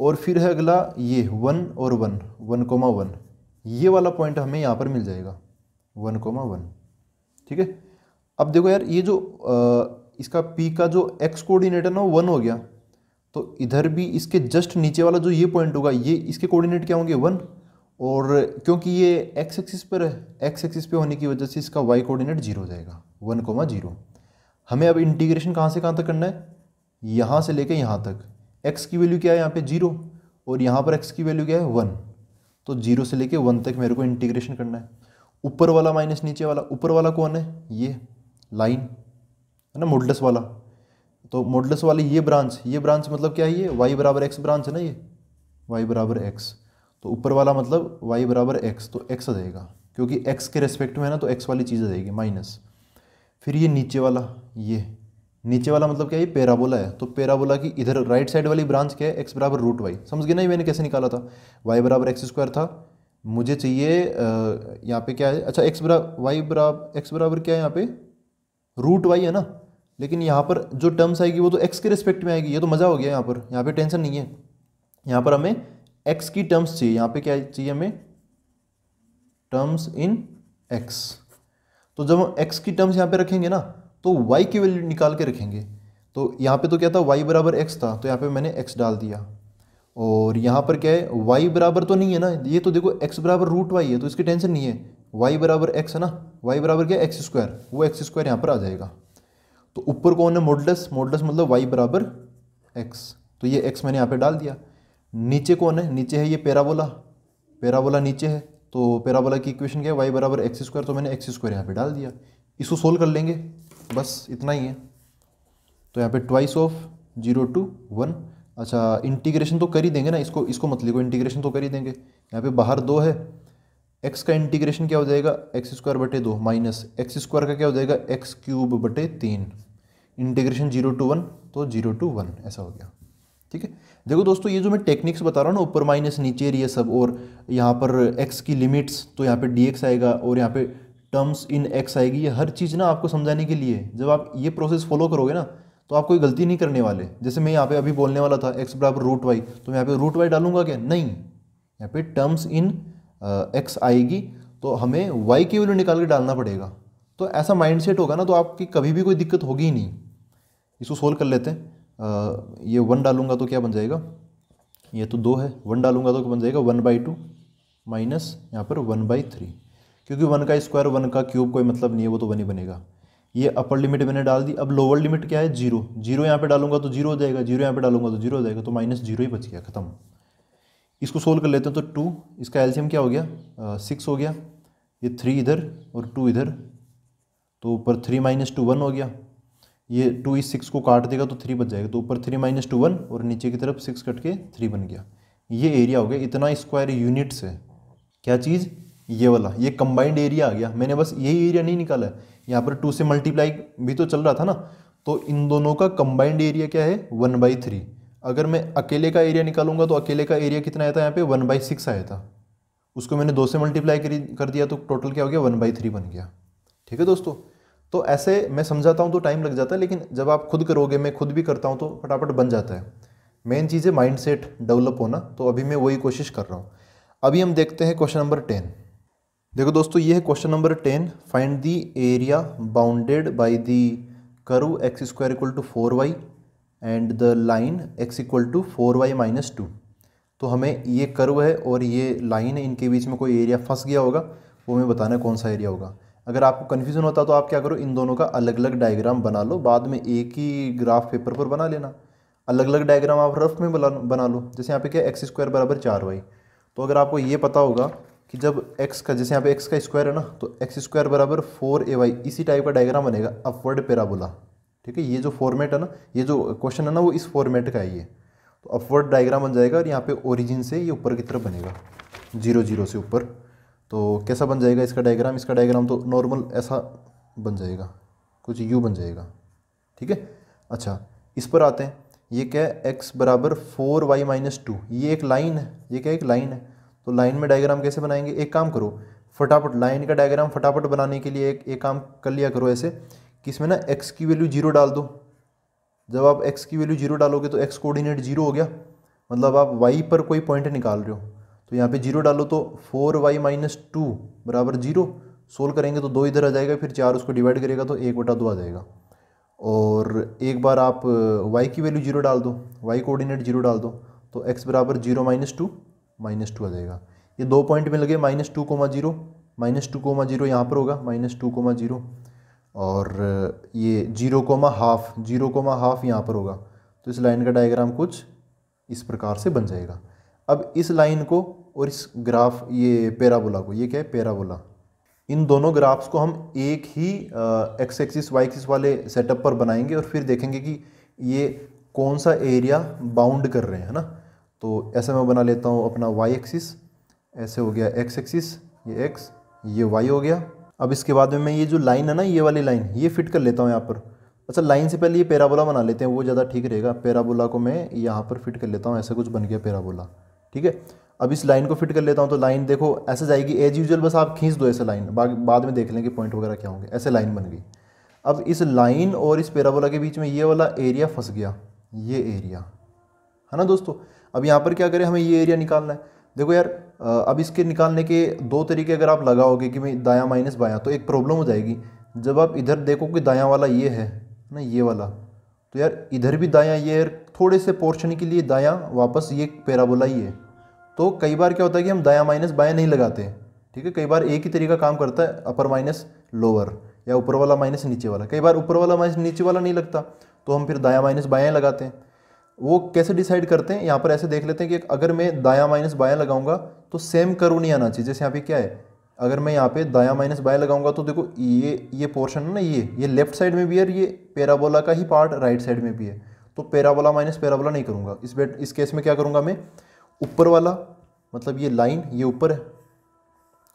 और फिर है अगला ये वन और वन वन कोमा वन ये वाला पॉइंट हमें यहाँ पर मिल जाएगा वन कोमा वन ठीक है अब देखो यार ये जो आ, इसका पी का जो एक्स कोऑर्डिनेट है ना वो वन हो गया तो इधर भी इसके जस्ट नीचे वाला जो ये पॉइंट होगा ये इसके कोऑर्डिनेट क्या होंगे वन और क्योंकि ये एक्स एक्सिस पर है एक्स एक्सिस पे होने की वजह से इसका वाई कोऑर्डिनेट जीरो हो जाएगा वन कोमा जीरो हमें अब इंटीग्रेशन कहाँ से कहाँ तक करना है यहाँ से लेके यहाँ तक एक्स की वैल्यू क्या है यहाँ पे जीरो और यहाँ पर एक्स की वैल्यू क्या है वन तो जीरो से लेके वन तक मेरे को इंटीग्रेशन करना है ऊपर वाला माइनस नीचे वाला ऊपर वाला कौन है ये लाइन है ना मोडलस वाला तो मोडलस वाली ये ब्रांच ये ब्रांच मतलब क्या है ये वाई बराबर एक्स ब्रांच है ना ये वाई बराबर एक्स तो ऊपर वाला मतलब वाई बराबर एक्स तो एक्स आ जाएगा क्योंकि एक्स के रेस्पेक्ट में है ना तो एक्स वाली चीज़ आ जाएगी माइनस फिर ये नीचे वाला ये नीचे वाला मतलब क्या है पेराबोला है तो पेराबोला की इधर राइट साइड वाली ब्रांच क्या है एक्स बराबर रूट वाई समझ गए ना मैंने कैसे निकाला था वाई बराबर एक्स स्क्वायर था मुझे चाहिए यहाँ पे क्या है अच्छा एक्स बराबर वाई बराबर एक्स बराबर क्या है यहाँ पे रूट वाई है ना लेकिन यहाँ पर जो टर्म्स आएगी वो तो एक्स के रिस्पेक्ट में आएगी ये तो मज़ा हो गया यहाँ पर यहाँ पर टेंशन नहीं है यहाँ पर हमें एक्स की टर्म्स चाहिए यहाँ पर क्या चाहिए हमें टर्म्स इन एक्स तो जब हम एक्स की टर्म्स यहाँ पर रखेंगे ना तो वाई की वैल्यू निकाल के रखेंगे तो यहाँ पे तो क्या था वाई बराबर एक्स था तो यहाँ पे मैंने एक्स डाल दिया और यहाँ पर क्या है वाई बराबर तो नहीं है ना ये तो देखो एक्स बराबर रूट वाई है तो इसकी टेंशन नहीं है वाई बराबर एक्स है ना वाई बराबर क्या एक्स स्क्वायर वो एक्स स्क्वायर यहाँ पर आ जाएगा तो ऊपर कौन है मोडलस मोडलस मतलब वाई बराबर एक्स तो ये एक्स मैंने यहाँ पर डाल दिया नीचे कौन है नीचे है ये पैराबोला पैराबोला नीचे है तो पैराबोला की इक्वेशन क्या है वाई बराबर एक्स स्क्वायर तो मैंने एक्स स्क्वायर यहाँ पे डाल दिया इसको सोल्व कर लेंगे बस इतना ही है तो यहाँ पे twice of zero to one अच्छा इंटीग्रेशन तो कर ही देंगे ना इसको इसको मत लिखो इंटीग्रेशन तो कर ही देंगे यहाँ पे बाहर दो है एक्स का इंटीग्रेशन क्या हो जाएगा एक्स स्क्वायर बटे दो माइनस एक्स स्क्वायर का क्या हो जाएगा एक्स क्यूब बटे तीन इंटीग्रेशन जीरो टू वन तो जीरो टू वन ऐसा हो गया ठीक है देखो दोस्तों ये जो मैं टेक्निक्स बता रहा हूँ ना ऊपर माइनस नीचे ये सब और यहाँ पर एक्स की लिमिट्स तो यहाँ पर डी आएगा और यहाँ पर टर्म्स इन एक्स आएगी ये हर चीज़ ना आपको समझाने के लिए जब आप ये प्रोसेस फॉलो करोगे ना तो आप कोई गलती नहीं करने वाले जैसे मैं यहाँ पे अभी बोलने वाला था एक्स बराबर रूट वाई तो मैं यहाँ पे रूट वाई डालूंगा क्या नहीं यहाँ पे टर्म्स इन एक्स आएगी तो हमें वाई की वैल्यू निकाल के डालना पड़ेगा तो ऐसा माइंड सेट होगा ना तो आपकी कभी भी कोई दिक्कत होगी ही नहीं इसको सोल्व कर लेते हैं ये वन डालूंगा तो क्या बन जाएगा ये तो दो है वन डालूंगा तो बन जाएगा वन बाई टू माइनस यहाँ पर वन बाई थ्री क्योंकि वन का स्क्वायर वन का क्यूब कोई मतलब नहीं है वो तो वन ही बनेगा ये अपर लिमिट मैंने डाल दी अब लोअर लिमिट क्या है जीरो जीरो यहाँ पे डालूंगा तो जीरो हो जाएगा जीरो यहाँ पे डालूंगा तो जीरो हो जाएगा तो माइनस जीरो ही बच गया खत्म इसको सोल्व कर लेते हैं तो टू इसका एल्शियम क्या हो गया सिक्स हो गया ये थ्री इधर और टू इधर तो ऊपर थ्री माइनस टू वन हो गया ये टू इस सिक्स को काट देगा तो थ्री बच जाएगा तो ऊपर थ्री माइनस टू वन और नीचे की तरफ सिक्स कट के थ्री बन गया ये एरिया हो गया इतना स्क्वायर यूनिट्स है क्या चीज़ ये वाला ये कंबाइंड एरिया आ गया मैंने बस यही एरिया नहीं निकाला है यहाँ पर टू से मल्टीप्लाई भी तो चल रहा था ना तो इन दोनों का कंबाइंड एरिया क्या है वन बाई थ्री अगर मैं अकेले का एरिया निकालूंगा तो अकेले का एरिया कितना आया था यहाँ पे वन बाई सिक्स आया था उसको मैंने दो से मल्टीप्लाई कर दिया तो टोटल क्या हो गया वन बाई थ्री बन गया ठीक है दोस्तों तो ऐसे मैं समझाता हूँ तो टाइम लग जाता है लेकिन जब आप खुद करोगे मैं खुद भी करता हूँ तो फटाफट बन जाता है मेन चीज़ है माइंड डेवलप होना तो अभी मैं वही कोशिश कर रहा हूँ अभी हम देखते हैं क्वेश्चन नंबर टेन देखो दोस्तों ये है question number ten find the area bounded by the curve x square equal to four y and the line x equal to four y minus two तो हमें ये करु है और ये लाइन है इनके बीच में कोई एरिया फंस गया होगा वो हमें बताना कौन सा एरिया होगा अगर आपको कन्फ्यूज़न होता तो आप क्या करो इन दोनों का अलग अलग डायग्राम बना लो बाद में एक ही ग्राफ पेपर पर बना लेना अलग अलग डायग्राम आप रफ में बना लो जैसे यहाँ पे क्या एक्स स्क्वायर बराबर चार वाई तो अगर आपको ये पता होगा कि जब एक्स का जैसे यहाँ पे एक्स का स्क्वायर है ना तो एक्स स्क्वायर बराबर फोर ए वाई इसी टाइप का डायग्राम बनेगा अपवर्ड पेराबोला ठीक है ये जो फॉर्मेट है ना ये जो क्वेश्चन है ना वो इस फॉर्मेट का है ये तो अपवर्ड डायग्राम बन जाएगा और यहाँ पे ओरिजिन से ये ऊपर की तरफ बनेगा जीरो जीरो से ऊपर तो कैसा बन जाएगा इसका डायग्राम इसका डायग्राम तो नॉर्मल ऐसा बन जाएगा कुछ यू बन जाएगा ठीक है अच्छा इस पर आते हैं ये क्या है एक्स बराबर फोर वाई माइनस टू ये एक लाइन है ये क्या एक लाइन है तो लाइन में डायग्राम कैसे बनाएंगे एक काम करो फटाफट लाइन का डायग्राम फटाफट बनाने के लिए एक एक काम कर लिया करो ऐसे कि इसमें ना एक्स की वैल्यू जीरो डाल दो जब आप एक्स की वैल्यू जीरो डालोगे तो एक्स कोऑर्डिनेट जीरो हो गया मतलब आप वाई पर कोई पॉइंट निकाल रहे हो तो यहाँ पे जीरो डालो तो फोर वाई माइनस टू बराबर जीरो सोल्व करेंगे तो दो इधर आ जाएगा फिर चार उसको डिवाइड करेगा तो एक बटा दो आ जाएगा और एक बार आप वाई की वैल्यू जीरो डाल दो वाई कोऑर्डिनेट जीरो डाल दो तो एक्स बराबर zero minus two minus two आ जाएगा ये दो पॉइंट में लगे minus two comma zero minus two comma zero यहाँ पर होगा माइनस टू कोमा जीरो और ये zero comma half zero comma half यहाँ पर होगा तो इस लाइन का डायग्राम कुछ इस प्रकार से बन जाएगा अब इस लाइन को और इस ग्राफ ये पैराबोला को ये क्या है पैराबोला इन दोनों ग्राफ्स को हम एक ही एक्स एक्सिस वाई एक्सिस वाले सेटअप पर बनाएंगे और फिर देखेंगे कि ये कौन सा एरिया बाउंड कर रहे हैं है ना तो ऐसा मैं बना लेता हूँ अपना वाई एक्सिस ऐसे हो गया एक्स एक्सिस ये एक्स ये वाई हो गया अब इसके बाद में मैं ये जो लाइन है ना ये वाली लाइन ये फिट कर लेता हूँ यहाँ पर अच्छा लाइन से पहले ये पैराबोला बना लेते हैं वो ज़्यादा ठीक रहेगा पैराबोला को मैं यहाँ पर फिट कर लेता हूँ ऐसा कुछ बन गया पैराबोला ठीक है अब इस लाइन को फिट कर लेता हूँ तो लाइन देखो ऐसे जाएगी एज यूजल बस आप खींच दो ऐसे लाइन बाद में देख लेंगे पॉइंट वगैरह क्या होंगे ऐसे लाइन बन गई अब इस लाइन और इस पैराबोला के बीच में ये वाला एरिया फंस गया ये एरिया है ना दोस्तों अब यहाँ पर क्या करें हमें ये एरिया निकालना है देखो यार अब इसके निकालने के दो तरीके अगर आप लगाओगे कि भाई दाया माइनस बाया तो एक प्रॉब्लम हो जाएगी जब आप इधर देखो कि दाया वाला ये है ना ये वाला तो यार इधर भी दाया ये यार थोड़े से पोर्शन के लिए दाया वापस ये पैराबोला ही है तो कई बार क्या होता है कि हम दाया माइनस बायाँ नहीं लगाते ठीक है कई बार एक ही तरीका काम करता है अपर माइनस लोअर या ऊपर वाला माइनस नीचे वाला कई बार ऊपर वाला माइनस नीचे वाला नहीं लगता तो हम फिर दाया माइनस बाया लगाते हैं वो कैसे डिसाइड करते हैं यहाँ पर ऐसे देख लेते हैं कि अगर मैं दाया माइनस बाया लगाऊंगा तो सेम करो नहीं आना चाहिए जैसे यहाँ पे क्या है अगर मैं यहाँ पे दाया माइनस बाया लगाऊंगा तो देखो ये ये पोर्शन है ना ये ये लेफ्ट साइड में भी है ये पैराबोला का ही पार्ट राइट साइड में भी है तो पैराबोला माइनस पैराबोला नहीं करूँगा इस बेट इस केस में क्या करूँगा मैं ऊपर वाला मतलब ये लाइन ये ऊपर है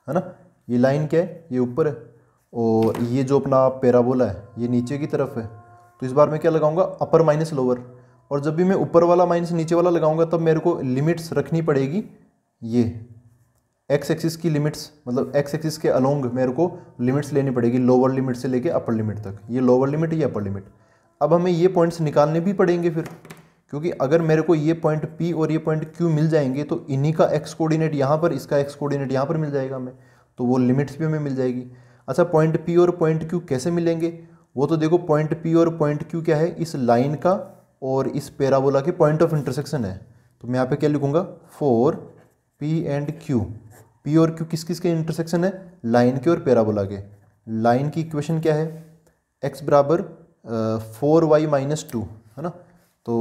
है ना ये लाइन क्या है ये ऊपर है और ये जो अपना पैराबोला है ये नीचे की तरफ है तो इस बार मैं क्या लगाऊंगा अपर माइनस लोअर और जब भी मैं ऊपर वाला माइनस नीचे वाला लगाऊंगा तब मेरे को लिमिट्स रखनी पड़ेगी ये एक्स एक्सिस की लिमिट्स मतलब एक्स एक्सिस के अलोंग मेरे को लिमिट्स लेनी पड़ेगी लोअर लिमिट से लेके अपर लिमिट तक ये लोअर लिमिट या अपर लिमिट अब हमें ये पॉइंट्स निकालने भी पड़ेंगे फिर क्योंकि अगर मेरे को ये पॉइंट पी और ये पॉइंट क्यू मिल जाएंगे तो इन्हीं का एक्स कोऑर्डिनेट यहाँ पर इसका एक्स कोऑर्डिनेट यहाँ पर मिल जाएगा हमें तो वो लिमिट्स भी हमें मिल जाएगी अच्छा पॉइंट पी और पॉइंट क्यू कैसे मिलेंगे वो तो देखो पॉइंट पी और पॉइंट क्यू क्या है इस लाइन का और इस पैराबोला के पॉइंट ऑफ इंटरसेक्शन है तो मैं यहाँ पे क्या लिखूँगा for P and Q P और क्यू किस किस के इंटरसेक्शन है लाइन के और पैराबोला के लाइन की इक्वेशन क्या है एक्स बराबर फोर वाई माइनस टू है ना तो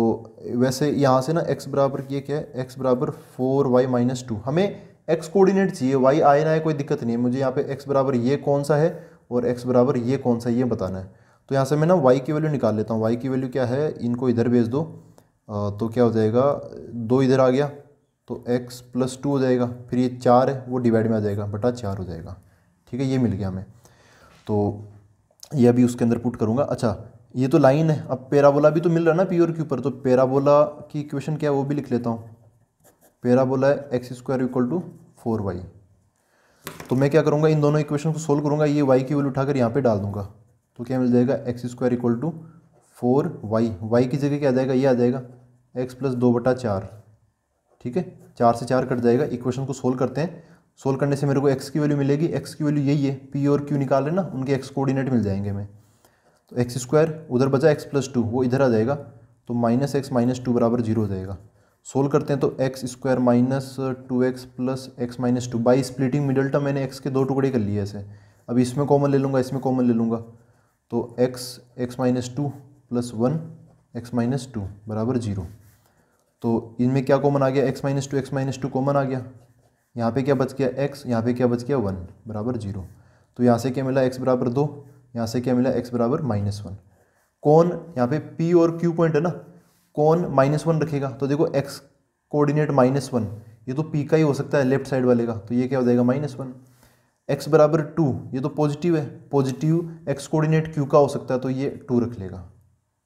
वैसे यहाँ से ना एक्स बराबर ये क्या है एक्स बराबर फोर वाई माइनस टू हमें एक्स कोऑर्डिनेट चाहिए वाई आए ना आए कोई दिक्कत नहीं है मुझे यहाँ पे एक्स बराबर ये कौन सा है और एक्स बराबर ये कौन सा ये बताना है तो यहाँ से मैं ना वाई की वैल्यू निकाल लेता हूँ वाई की वैल्यू क्या है इनको इधर भेज दो आ, तो क्या हो जाएगा दो इधर आ गया तो एक्स प्लस टू हो जाएगा फिर ये चार है वो डिवाइड में आ जाएगा बटा चार हो जाएगा ठीक है ये मिल गया हमें तो ये अभी उसके अंदर पुट करूँगा अच्छा ये तो लाइन है अब पेराबोला भी तो मिल रहा है ना पी और क्यू पर तो पेराबोला की इक्वेशन क्या है वो भी लिख लेता हूँ पेराबोला है x square equal to four y तो मैं क्या करूँगा इन दोनों इक्वेशन को सोल्व करूँगा ये वाई की वैल्यू उठाकर यहाँ पे डाल दूँगा तो क्या मिल जाएगा x square equal to four y y की जगह क्या आ जाएगा ये आ जाएगा एक्स प्लस दो बटा चार ठीक है चार से चार कट जाएगा इक्वेशन को सोल्व करते हैं सोल्व करने से मेरे को एक्स की वैल्यू मिलेगी एक्स की वैल्यू यही है पी और क्यू निकाल लेना ना उनके एक्स कोऑर्डिनेट मिल जाएंगे हमें तो एक्स स्क्वायर उधर बचा एक्स प्लस टू वो इधर आ जाएगा तो माइनस एक्स माइनस टू बराबर जीरो हो जाएगा सोल्व करते हैं तो x square minus two x plus x minus two by splitting middle term मैंने एक्स के दो टुकड़े कर लिए ऐसे अब इसमें कॉमन ले लूँगा इसमें कॉमन ले लूँगा तो x x minus two plus one x minus two बराबर जीरो तो इनमें क्या कॉमन आ गया x minus two x minus two common आ गया यहाँ पे क्या बच गया x यहाँ पे क्या बच गया वन बराबर जीरो तो यहाँ से क्या मिला x बराबर दो यहाँ से क्या मिला x बराबर माइनस वन कौन यहाँ पे p और q पॉइंट है ना कौन माइनस वन रखेगा तो देखो x कोऑर्डिनेट माइनस वन ये तो p का ही हो सकता है लेफ्ट साइड वाले का तो ये क्या हो जाएगा माइनस वन एक्स बराबर टू ये तो पॉजिटिव है पॉजिटिव एक्स कोऑर्डिनेट क्यू का हो सकता है तो ये टू रख लेगा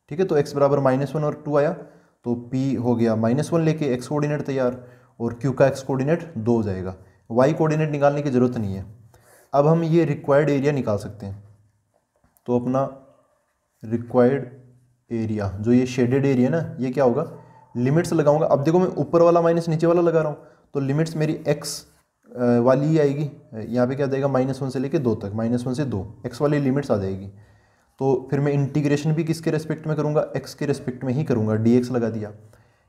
ठीक है तो एक्स बराबर माइनस वन और टू आया तो पी हो गया माइनस वन लेके एक्स कोऑर्डिनेट तैयार और क्यू का एक्स कोऑर्डिनेट दो हो जाएगा वाई कोऑर्डिनेट निकालने की ज़रूरत नहीं है अब हम ये रिक्वायर्ड एरिया निकाल सकते हैं तो अपना रिक्वायर्ड एरिया जो ये शेडेड एरिया ना ये क्या होगा लिमिट्स लगाऊंगा अब देखो मैं ऊपर वाला माइनस नीचे वाला लगा रहा हूँ तो लिमिट्स मेरी एक्स वाली ही आएगी यहाँ पे क्या जाएगा माइनस वन से लेके दो तक माइनस वन से दो एक्स वाली लिमिट्स आ जाएगी तो फिर मैं इंटीग्रेशन भी किसके रेस्पेक्ट में करूँगा एक्स के रेस्पेक्ट में ही करूँगा डी एक्स लगा दिया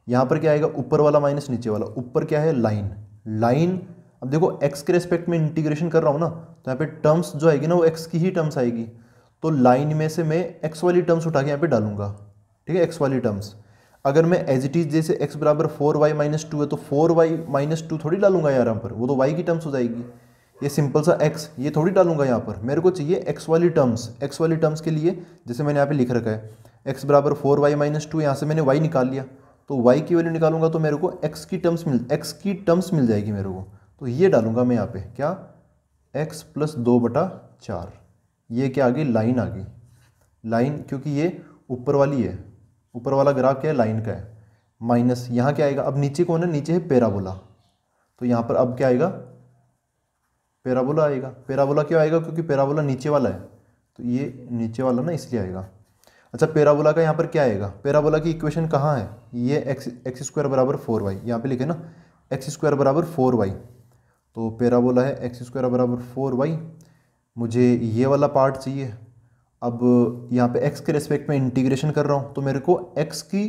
यहाँ पर क्या आएगा ऊपर वाला माइनस नीचे वाला ऊपर क्या है लाइन लाइन अब देखो एक्स के रेस्पेक्ट में इंटीग्रेशन कर रहा हूँ ना तो यहाँ पे टर्म्स जो आएगी ना वो एक्स की ही टर्म्स आएगी तो लाइन में से मैं एक्स वाली टर्म्स उठा के यहाँ पे डालूंगा ठीक है एक्स वाली टर्म्स अगर मैं एज इट इज़ जैसे एक्स बराबर फोर वाई माइनस टू है तो फोर वाई माइनस टू थोड़ी डालूंगा यहाँ पर वो तो वाई की टर्म्स हो जाएगी ये सिंपल सा एक्स ये थोड़ी डालूंगा यहाँ पर मेरे को चाहिए एक्स वाली टर्म्स एक्स वाली टर्म्स के लिए जैसे मैंने यहाँ पे लिख रखा है एक्स बराबर फोर वाई माइनस टू यहाँ से मैंने वाई निकाल लिया तो वाई की वैल्यू निकालूंगा तो मेरे को एक्स की टर्म्स मिल एक्स की टर्म्स मिल जाएगी मेरे को तो ये डालूंगा मैं यहाँ पे क्या एक्स प्लस दो बटा चार ये क्या आ गई लाइन आ गई लाइन क्योंकि ये ऊपर वाली है ऊपर वाला ग्राफ क्या है लाइन का है माइनस यहाँ क्या आएगा अब नीचे कौन है नीचे है पेराबोला तो यहाँ पर अब क्या आएगा पेराबोला आएगा पेराबोला क्यों आएगा क्योंकि पेराबोला नीचे वाला है तो ये नीचे वाला ना इसलिए आएगा अच्छा पेराबोला का यहाँ पर क्या आएगा पेराबोला की इक्वेशन कहाँ है ये एक्स एक्स स्क्वायर बराबर फोर वाई यहाँ पर लिखे ना एक्स स्क्वायर बराबर फोर वाई तो पेराबोला है एक्स स्क्वायर बराबर फोर वाई मुझे ये वाला पार्ट चाहिए अब यहाँ पे x के रेस्पेक्ट में इंटीग्रेशन कर रहा हूँ तो मेरे को x की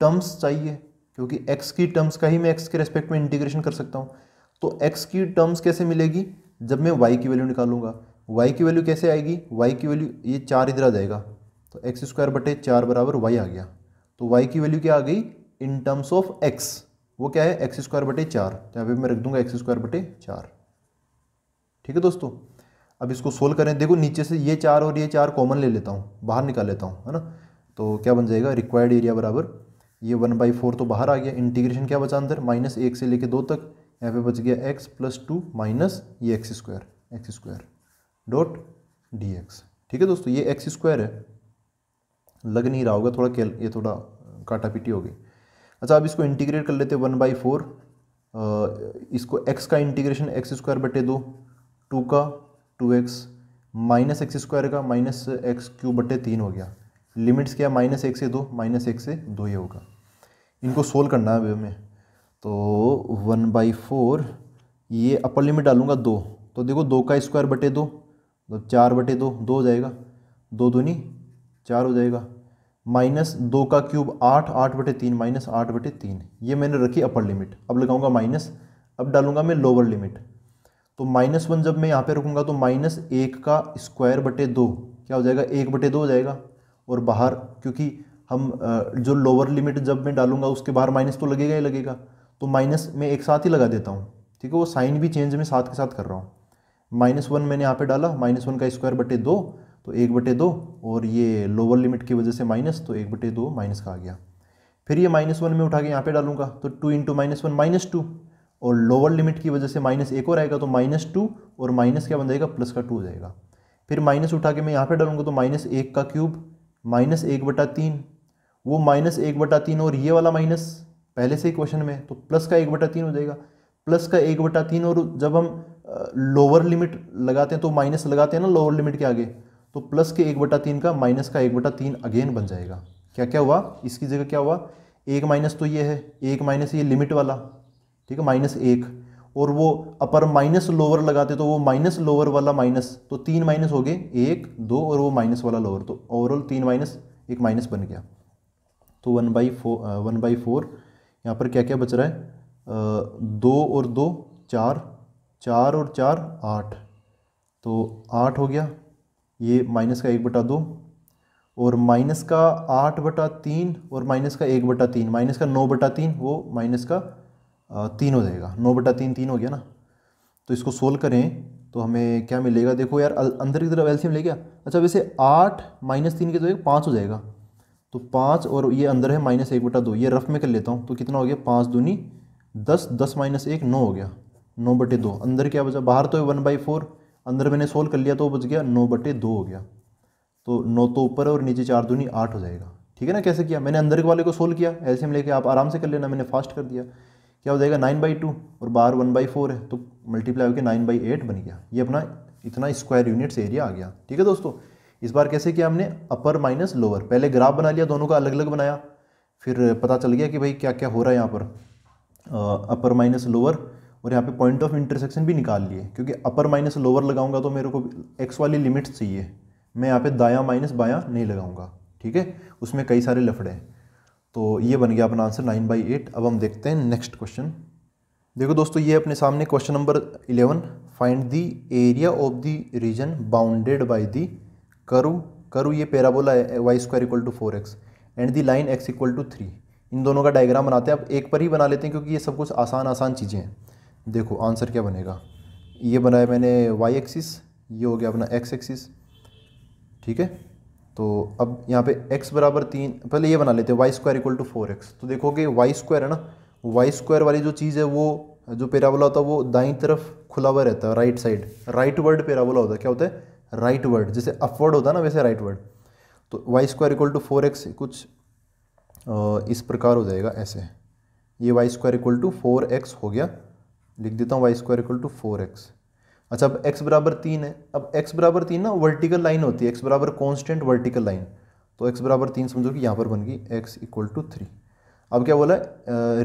टर्म्स चाहिए क्योंकि x की टर्म्स का ही मैं x के रेस्पेक्ट में इंटीग्रेशन कर सकता हूँ तो x की टर्म्स कैसे मिलेगी जब मैं y की वैल्यू निकालूंगा y की वैल्यू कैसे आएगी y की वैल्यू ये चार इधर आ जाएगा तो एक्स स्क्वायर बटे चार बराबर वाई आ गया तो y की वैल्यू क्या आ गई इन टर्म्स ऑफ x वो क्या है एक्स स्क्वायर बटे चार तो यहाँ पर मैं रख दूंगा एक्स स्क्वायर बटे चार ठीक है दोस्तों अब इसको सोल्व करें देखो नीचे से ये चार और ये चार कॉमन ले लेता हूँ बाहर निकाल लेता हूँ है ना तो क्या बन जाएगा रिक्वायर्ड एरिया बराबर ये वन बाई फोर तो बाहर आ गया इंटीग्रेशन क्या बचा अंदर माइनस एक से लेके दो तक यहाँ पे बच गया एक्स प्लस टू माइनस ये x square x square dot d x ठीक है दोस्तों ये एक्स स्क्वायर है लग नहीं रहा होगा थोड़ा कैल ये थोड़ा काटा हो होगी अच्छा अब इसको इंटीग्रेट कर लेते वन बाई फोर इसको एक्स का इंटीग्रेशन एक्स स्क्वायर बटे दो टू का two x minus x square का माइनस एक्स क्यूब बटे तीन हो गया लिमिट्स क्या माइनस एक से दो माइनस एक से दो ही होगा इनको सोल्व करना है अभी हमें तो वन बाई फोर ये अपर लिमिट डालूंगा दो तो देखो दो का स्क्वायर बटे दो तो चार बटे दो दो हो जाएगा दो दो नहीं चार हो जाएगा माइनस दो का क्यूब आठ आठ बटे तीन माइनस आठ बटे तीन ये मैंने रखी अपर लिमिट अब लगाऊंगा माइनस अब डालूंगा मैं लोअर लिमिट तो माइनस वन जब मैं यहाँ पे रखूँगा तो माइनस एक का स्क्वायर बटे दो क्या हो जाएगा एक बटे दो हो जाएगा और बाहर क्योंकि हम जो लोअर लिमिट जब मैं डालूंगा उसके बाहर माइनस तो लगेगा ही लगेगा तो माइनस मैं एक साथ ही लगा देता हूँ ठीक है वो साइन भी चेंज में साथ के साथ कर रहा हूँ माइनस वन मैंने यहाँ पे डाला माइनस वन का स्क्वायर बटे दो तो एक बटे दो और ये लोअर लिमिट की वजह से माइनस तो एक बटे दो माइनस का आ गया फिर ये माइनस वन में उठा के यहाँ पे डालूंगा तो two into minus one minus two और लोअर लिमिट की वजह से माइनस एक और आएगा तो माइनस टू और माइनस क्या बन जाएगा प्लस का टू हो जाएगा फिर माइनस उठा के मैं यहाँ पे डालूंगा तो माइनस एक का क्यूब माइनस एक बटा तीन वो माइनस एक बटा तीन और ये वाला माइनस पहले से ही क्वेश्चन में तो प्लस का एक बटा तीन हो जाएगा प्लस का एक बटा तीन और जब हम लोअर लिमिट लगाते हैं तो माइनस लगाते हैं ना लोअर लिमिट के आगे तो प्लस के एक बटा तीन का माइनस का एक बटा तीन अगेन बन जाएगा क्या क्या हुआ इसकी जगह क्या हुआ एक माइनस तो ये है एक माइनस ये लिमिट वाला ठीक है माइनस एक और वो अपर माइनस लोअर लगाते तो वो माइनस लोअर वाला माइनस तो तीन माइनस हो गए एक दो और वो माइनस वाला लोअर तो ओवरऑल तीन माइनस एक माइनस बन गया तो one by four one by four यहाँ पर क्या क्या बच रहा है आ, uh, दो और दो चार चार और चार आठ तो आठ हो गया ये माइनस का एक बटा दो और माइनस का आठ बटा तीन और माइनस का एक बटा तीन माइनस का नौ बटा तीन वो माइनस का तीन हो जाएगा नौ बटा तीन तीन हो गया ना तो इसको सोल्व करें तो हमें क्या मिलेगा देखो यार अंदर की तरफ एल्सियम ले गया अच्छा वैसे आठ माइनस तीन की तो पाँच हो जाएगा तो पाँच और ये अंदर है माइनस एक बटा दो ये रफ में कर लेता हूँ तो कितना हो गया पाँच दूनी दस दस माइनस एक नौ हो गया नौ बटे दो अंदर क्या बचा बाहर तो वन बाई फोर अंदर मैंने सोल्व कर लिया तो बच गया नौ बटे दो हो गया तो नौ तो ऊपर और नीचे चार दूनी आठ हो जाएगा ठीक है ना कैसे किया मैंने अंदर के वाले को सोल्व किया एल्सियम लेके आप आराम से कर लेना मैंने फास्ट कर दिया क्या हो जाएगा नाइन बाई टू और बाहर वन बाई फोर है तो मल्टीप्लाई होकर नाइन बाई एट बन गया ये अपना इतना स्क्वायर यूनिट्स एरिया आ गया ठीक है दोस्तों इस बार कैसे किया हमने अपर माइनस लोअर पहले ग्राफ बना लिया दोनों का अलग अलग बनाया फिर पता चल गया कि भाई क्या क्या हो रहा है यहाँ पर अपर माइनस लोअर और यहाँ पे पॉइंट ऑफ इंटरसेक्शन भी निकाल लिए क्योंकि अपर माइनस लोअर लगाऊंगा तो मेरे को एक्स वाली लिमिट्स चाहिए मैं यहाँ पे दाया माइनस बाया नहीं लगाऊंगा ठीक है उसमें कई सारे लफड़े हैं तो ये बन गया अपना आंसर नाइन बाई एट अब हम देखते हैं नेक्स्ट क्वेश्चन देखो दोस्तों ये अपने सामने question number eleven find the area of the region bounded by the curve curve ये पैराबोला है y square equal to four x and the line x equal to three इन दोनों का डायग्राम बनाते हैं अब एक पर ही बना लेते हैं क्योंकि ये सब कुछ आसान आसान चीज़ें हैं देखो आंसर क्या बनेगा ये बनाया मैंने वाई एक्सिस ये हो गया अपना एक्स एक्सिस ठीक है तो अब यहाँ पे x बराबर तीन पहले ये बना लेते हैं y square equal to four x तो देखोगे वाई स्क्वायर है ना वाई स्क्वायर वाली जो चीज़ है वो जो पेराबोला होता है वो दाई तरफ खुला हुआ रहता है right side rightward parabola होता है क्या होता है राइट वर्ड जैसे अपवर्ड होता है ना वैसे राइट वर्ड तो y square equal to four x कुछ इस प्रकार हो जाएगा ऐसे ये y square equal to four x हो गया लिख देता हूँ y square equal to four x अच्छा अब एक्स बराबर तीन है अब एक्स बराबर तीन ना वर्टिकल लाइन होती है एक्स बराबर कॉन्स्टेंट वर्टिकल लाइन तो एक्स बराबर तीन समझो कि यहाँ पर बन गई एक्स इक्वल टू थ्री अब क्या बोला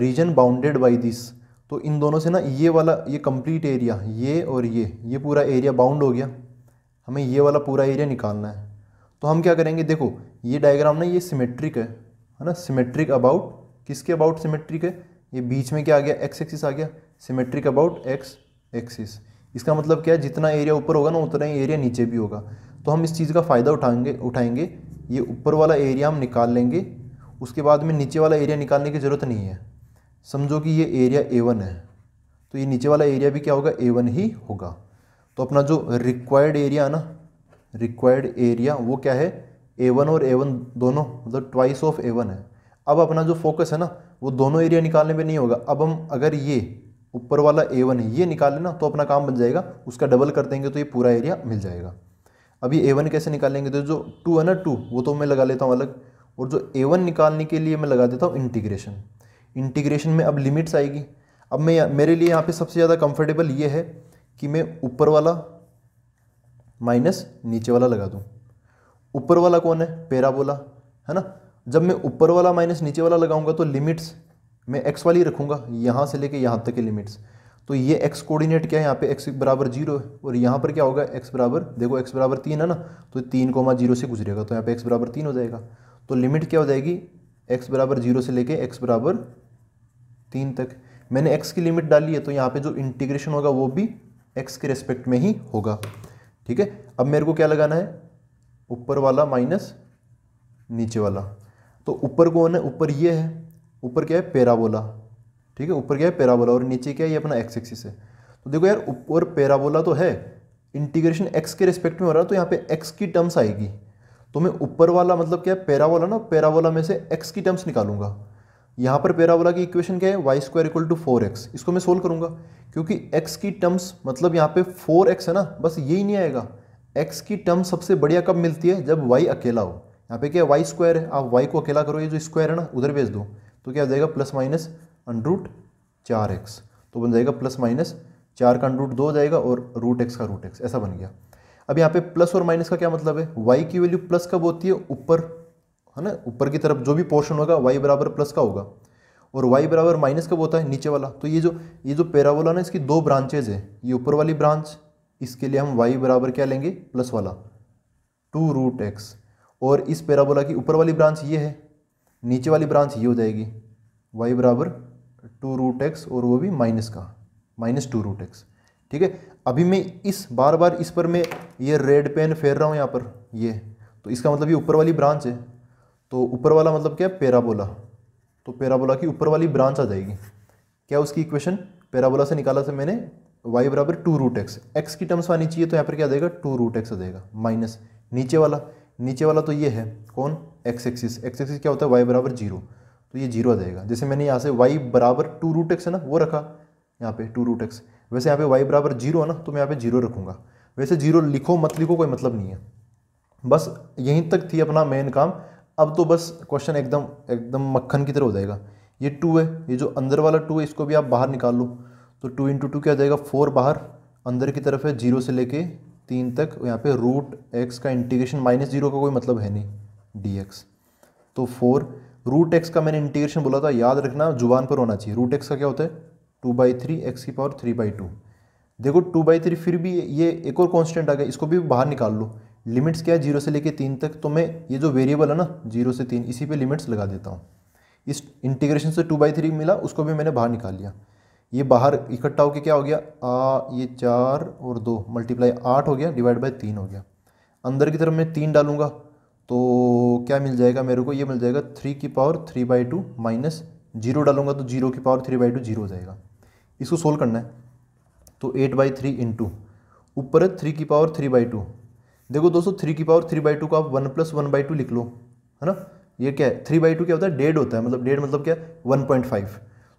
रीजन बाउंडेड बाई दिस तो इन दोनों से ना ये वाला ये कंप्लीट एरिया ये और ये ये पूरा एरिया बाउंड हो गया हमें ये वाला पूरा एरिया निकालना है तो हम क्या करेंगे देखो ये डायग्राम ना ये सिमेट्रिक है है ना सिमेट्रिक अबाउट किसके अबाउट सिमेट्रिक है ये बीच में क्या आ गया एक्स एक्सिस आ गया सिमेट्रिक अबाउट एक्स एक्सिस इसका मतलब क्या है जितना एरिया ऊपर होगा ना उतना ही एरिया नीचे भी होगा तो हम इस चीज़ का फ़ायदा उठाएंगे उठाएंगे ये ऊपर वाला एरिया हम निकाल लेंगे उसके बाद में नीचे वाला एरिया निकालने की ज़रूरत नहीं है समझो कि ये एरिया ए वन है तो ये नीचे वाला एरिया भी क्या होगा ए वन ही होगा तो अपना जो रिक्वायर्ड एरिया है ना रिक्वायर्ड एरिया वो क्या है ए वन और ए वन दोनों मतलब ट्वाइस ऑफ ए वन है अब अपना जो फोकस है ना वो दोनों एरिया निकालने पे नहीं होगा अब हम अगर ये ऊपर वाला ए वन है ये निकाले ना तो अपना काम बन जाएगा उसका डबल कर देंगे तो ये पूरा एरिया मिल जाएगा अभी ए वन कैसे निकालेंगे तो जो टू है ना टू वो तो मैं लगा लेता हूँ अलग और जो ए वन निकालने के लिए मैं लगा देता हूँ इंटीग्रेशन इंटीग्रेशन में अब लिमिट्स आएगी अब मैं मेरे लिए यहाँ पर सबसे ज़्यादा कम्फर्टेबल ये है कि मैं ऊपर वाला माइनस नीचे वाला लगा दूँ ऊपर वाला कौन है बोला है ना जब मैं ऊपर वाला माइनस नीचे वाला लगाऊंगा तो लिमिट्स मैं एक्स वाली रखूँगा यहाँ से लेके यहाँ तक की लिमिट्स तो ये एक्स कोऑर्डिनेट क्या है यहाँ पे एक्स बराबर जीरो है और यहाँ पर क्या होगा एक्स बराबर देखो एक्स बराबर तीन है ना तो तीन कोमा जीरो से गुजरेगा तो यहाँ पे एक्स बराबर तीन हो जाएगा तो लिमिट क्या हो जाएगी एक्स बराबर जीरो से लेके एक्स बराबर तीन तक मैंने एक्स की लिमिट डाली है तो यहाँ पे जो इंटीग्रेशन होगा वो भी एक्स के रेस्पेक्ट में ही होगा ठीक है अब मेरे को क्या लगाना है ऊपर वाला माइनस नीचे वाला तो ऊपर कौन है ऊपर ये है ऊपर क्या है पेराबोला ठीक है ऊपर क्या है पेराबोला और नीचे क्या है ये अपना एक्स एक्सिस है तो देखो यार ऊपर पेराबोला तो है इंटीग्रेशन एक्स के रिस्पेक्ट में हो रहा है तो यहाँ पे एक्स की टर्म्स आएगी तो मैं ऊपर वाला मतलब क्या है पेराबोला ना पेराबोला में से एक्स की टर्म्स निकालूंगा यहाँ पर पेराबोला की इक्वेशन क्या है y square equal to four x इसको मैं सोल्व करूंगा क्योंकि एक्स की टर्म्स मतलब यहाँ पे फोर एक्स है ना बस यही नहीं आएगा एक्स की टर्म सबसे बढ़िया कब मिलती है जब वाई अकेला हो यहाँ पे क्या वाई स्क्वायर है आप वाई को अकेला करो ये जो स्क्वायर है ना उधर भेज दो तो क्या हो जाएगा प्लस माइनस अंडरूट चार एक्स तो बन जाएगा प्लस माइनस चार का अनरूट दो हो जाएगा और रूट एक्स का रूट एक्स ऐसा बन गया अब यहाँ पे प्लस और माइनस का क्या मतलब है वाई की वैल्यू प्लस कब होती है ऊपर है ना ऊपर की तरफ जो भी पोर्शन होगा वाई बराबर प्लस का होगा और वाई बराबर माइनस कब होता है नीचे वाला तो ये जो ये जो पैराबोला ना इसकी दो ब्रांचेज है ये ऊपर वाली ब्रांच इसके लिए हम वाई बराबर क्या लेंगे प्लस वाला टू रूट एक्स और इस पैराबोला की ऊपर वाली ब्रांच ये है नीचे वाली ब्रांच ये हो जाएगी वाई बराबर टू रूट एक्स और वो भी माइनस का माइनस टू रूट एक्स ठीक है अभी मैं इस बार बार इस पर मैं ये रेड पेन फेर रहा हूँ यहाँ पर ये तो इसका मतलब ये ऊपर वाली ब्रांच है तो ऊपर वाला मतलब क्या पेराबोला तो पेराबोला की ऊपर वाली ब्रांच आ जाएगी क्या उसकी इक्वेशन पेराबोला से निकाला था मैंने वाई बराबर टू रूट एक्स एक्स की टर्म्स आनी चाहिए तो यहाँ पर क्या आ जाएगा टू रूट एक्स आ जाएगा माइनस नीचे वाला नीचे वाला तो ये है कौन एक्स एक्सिस एक्स एक्सिस क्या होता है वाई बराबर जीरो तो ये जीरो आ जाएगा जैसे मैंने यहाँ से वाई बराबर टू रूट एक्स है ना वो रखा यहाँ पे टू रूट एक्स वैसे यहाँ पे वाई बराबर जीरो है ना तो मैं यहाँ पे जीरो रखूँगा वैसे जीरो लिखो मत लिखो कोई मतलब नहीं है बस यहीं तक थी अपना मेन काम अब तो बस क्वेश्चन एकदम एकदम मक्खन की तरह हो जाएगा ये टू है ये जो अंदर वाला टू है इसको भी आप बाहर निकाल लो तो टू इंटू टू क्या जाएगा फोर बाहर अंदर की तरफ है जीरो से लेके तीन तक यहाँ पे रूट एक्स का इंटीग्रेशन माइनस जीरो का कोई मतलब है नहीं डी एक्स तो फोर रूट एक्स का मैंने इंटीग्रेशन बोला था याद रखना जुबान पर होना चाहिए रूट एक्स का क्या होता है टू बाई थ्री एक्स की पावर थ्री बाई टू देखो टू बाई थ्री फिर भी ये एक और कॉन्स्टेंट आ गया इसको भी बाहर निकाल लो लिमिट्स क्या है जीरो से लेके तीन तक तो मैं ये जो वेरिएबल है ना जीरो से तीन इसी पर लिमिट्स लगा देता हूँ इस इंटीग्रेशन से टू बाई थ्री मिला उसको भी मैंने बाहर निकाल लिया ये बाहर इकट्ठा होकर क्या हो गया आ ये चार और दो मल्टीप्लाई आठ हो गया डिवाइड बाई तीन हो गया अंदर की तरफ मैं तीन डालूंगा तो क्या मिल जाएगा मेरे को ये मिल जाएगा थ्री की power three by two minus zero डालूंगा तो जीरो की power three by two zero हो जाएगा इसको सोल्व करना है तो एट बाई थ्री इंटू ऊपर है थ्री की पावर थ्री बाई टू देखो दोस्तों थ्री की पावर थ्री बाई टू को आप one plus one by two लिख लो है ना ये क्या है थ्री बाई टू क्या होता है डेढ़ होता है मतलब डेढ़ मतलब क्या वन पॉइंट फाइव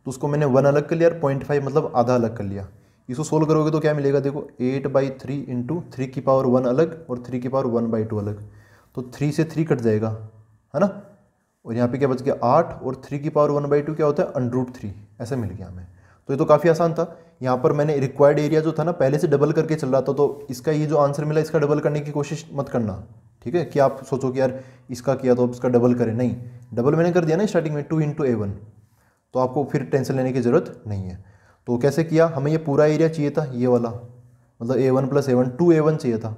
तो उसको मैंने वन अलग कर लिया और पॉइंट फाइव मतलब आधा अलग कर लिया इसको सोल्व करोगे तो क्या मिलेगा देखो eight by three into three की पावर वन अलग और थ्री की पावर वन बाई टू अलग तो थ्री से थ्री कट जाएगा है ना और यहाँ पे क्या बच गया आठ और थ्री की पावर वन बाई टू क्या होता है अंडरूट थ्री ऐसा मिल गया हमें तो ये तो काफ़ी आसान था यहाँ पर मैंने रिक्वायर्ड एरिया जो था ना पहले से डबल करके चल रहा था तो इसका ये जो आंसर मिला इसका डबल करने की कोशिश मत करना ठीक है कि आप सोचो कि यार इसका किया तो अब इसका डबल करें नहीं डबल मैंने कर दिया ना स्टार्टिंग में टू इंटू ए वन तो आपको फिर टेंशन लेने की ज़रूरत नहीं है तो कैसे किया हमें ये पूरा एरिया चाहिए था ये वाला मतलब A one plus A one two A one चाहिए था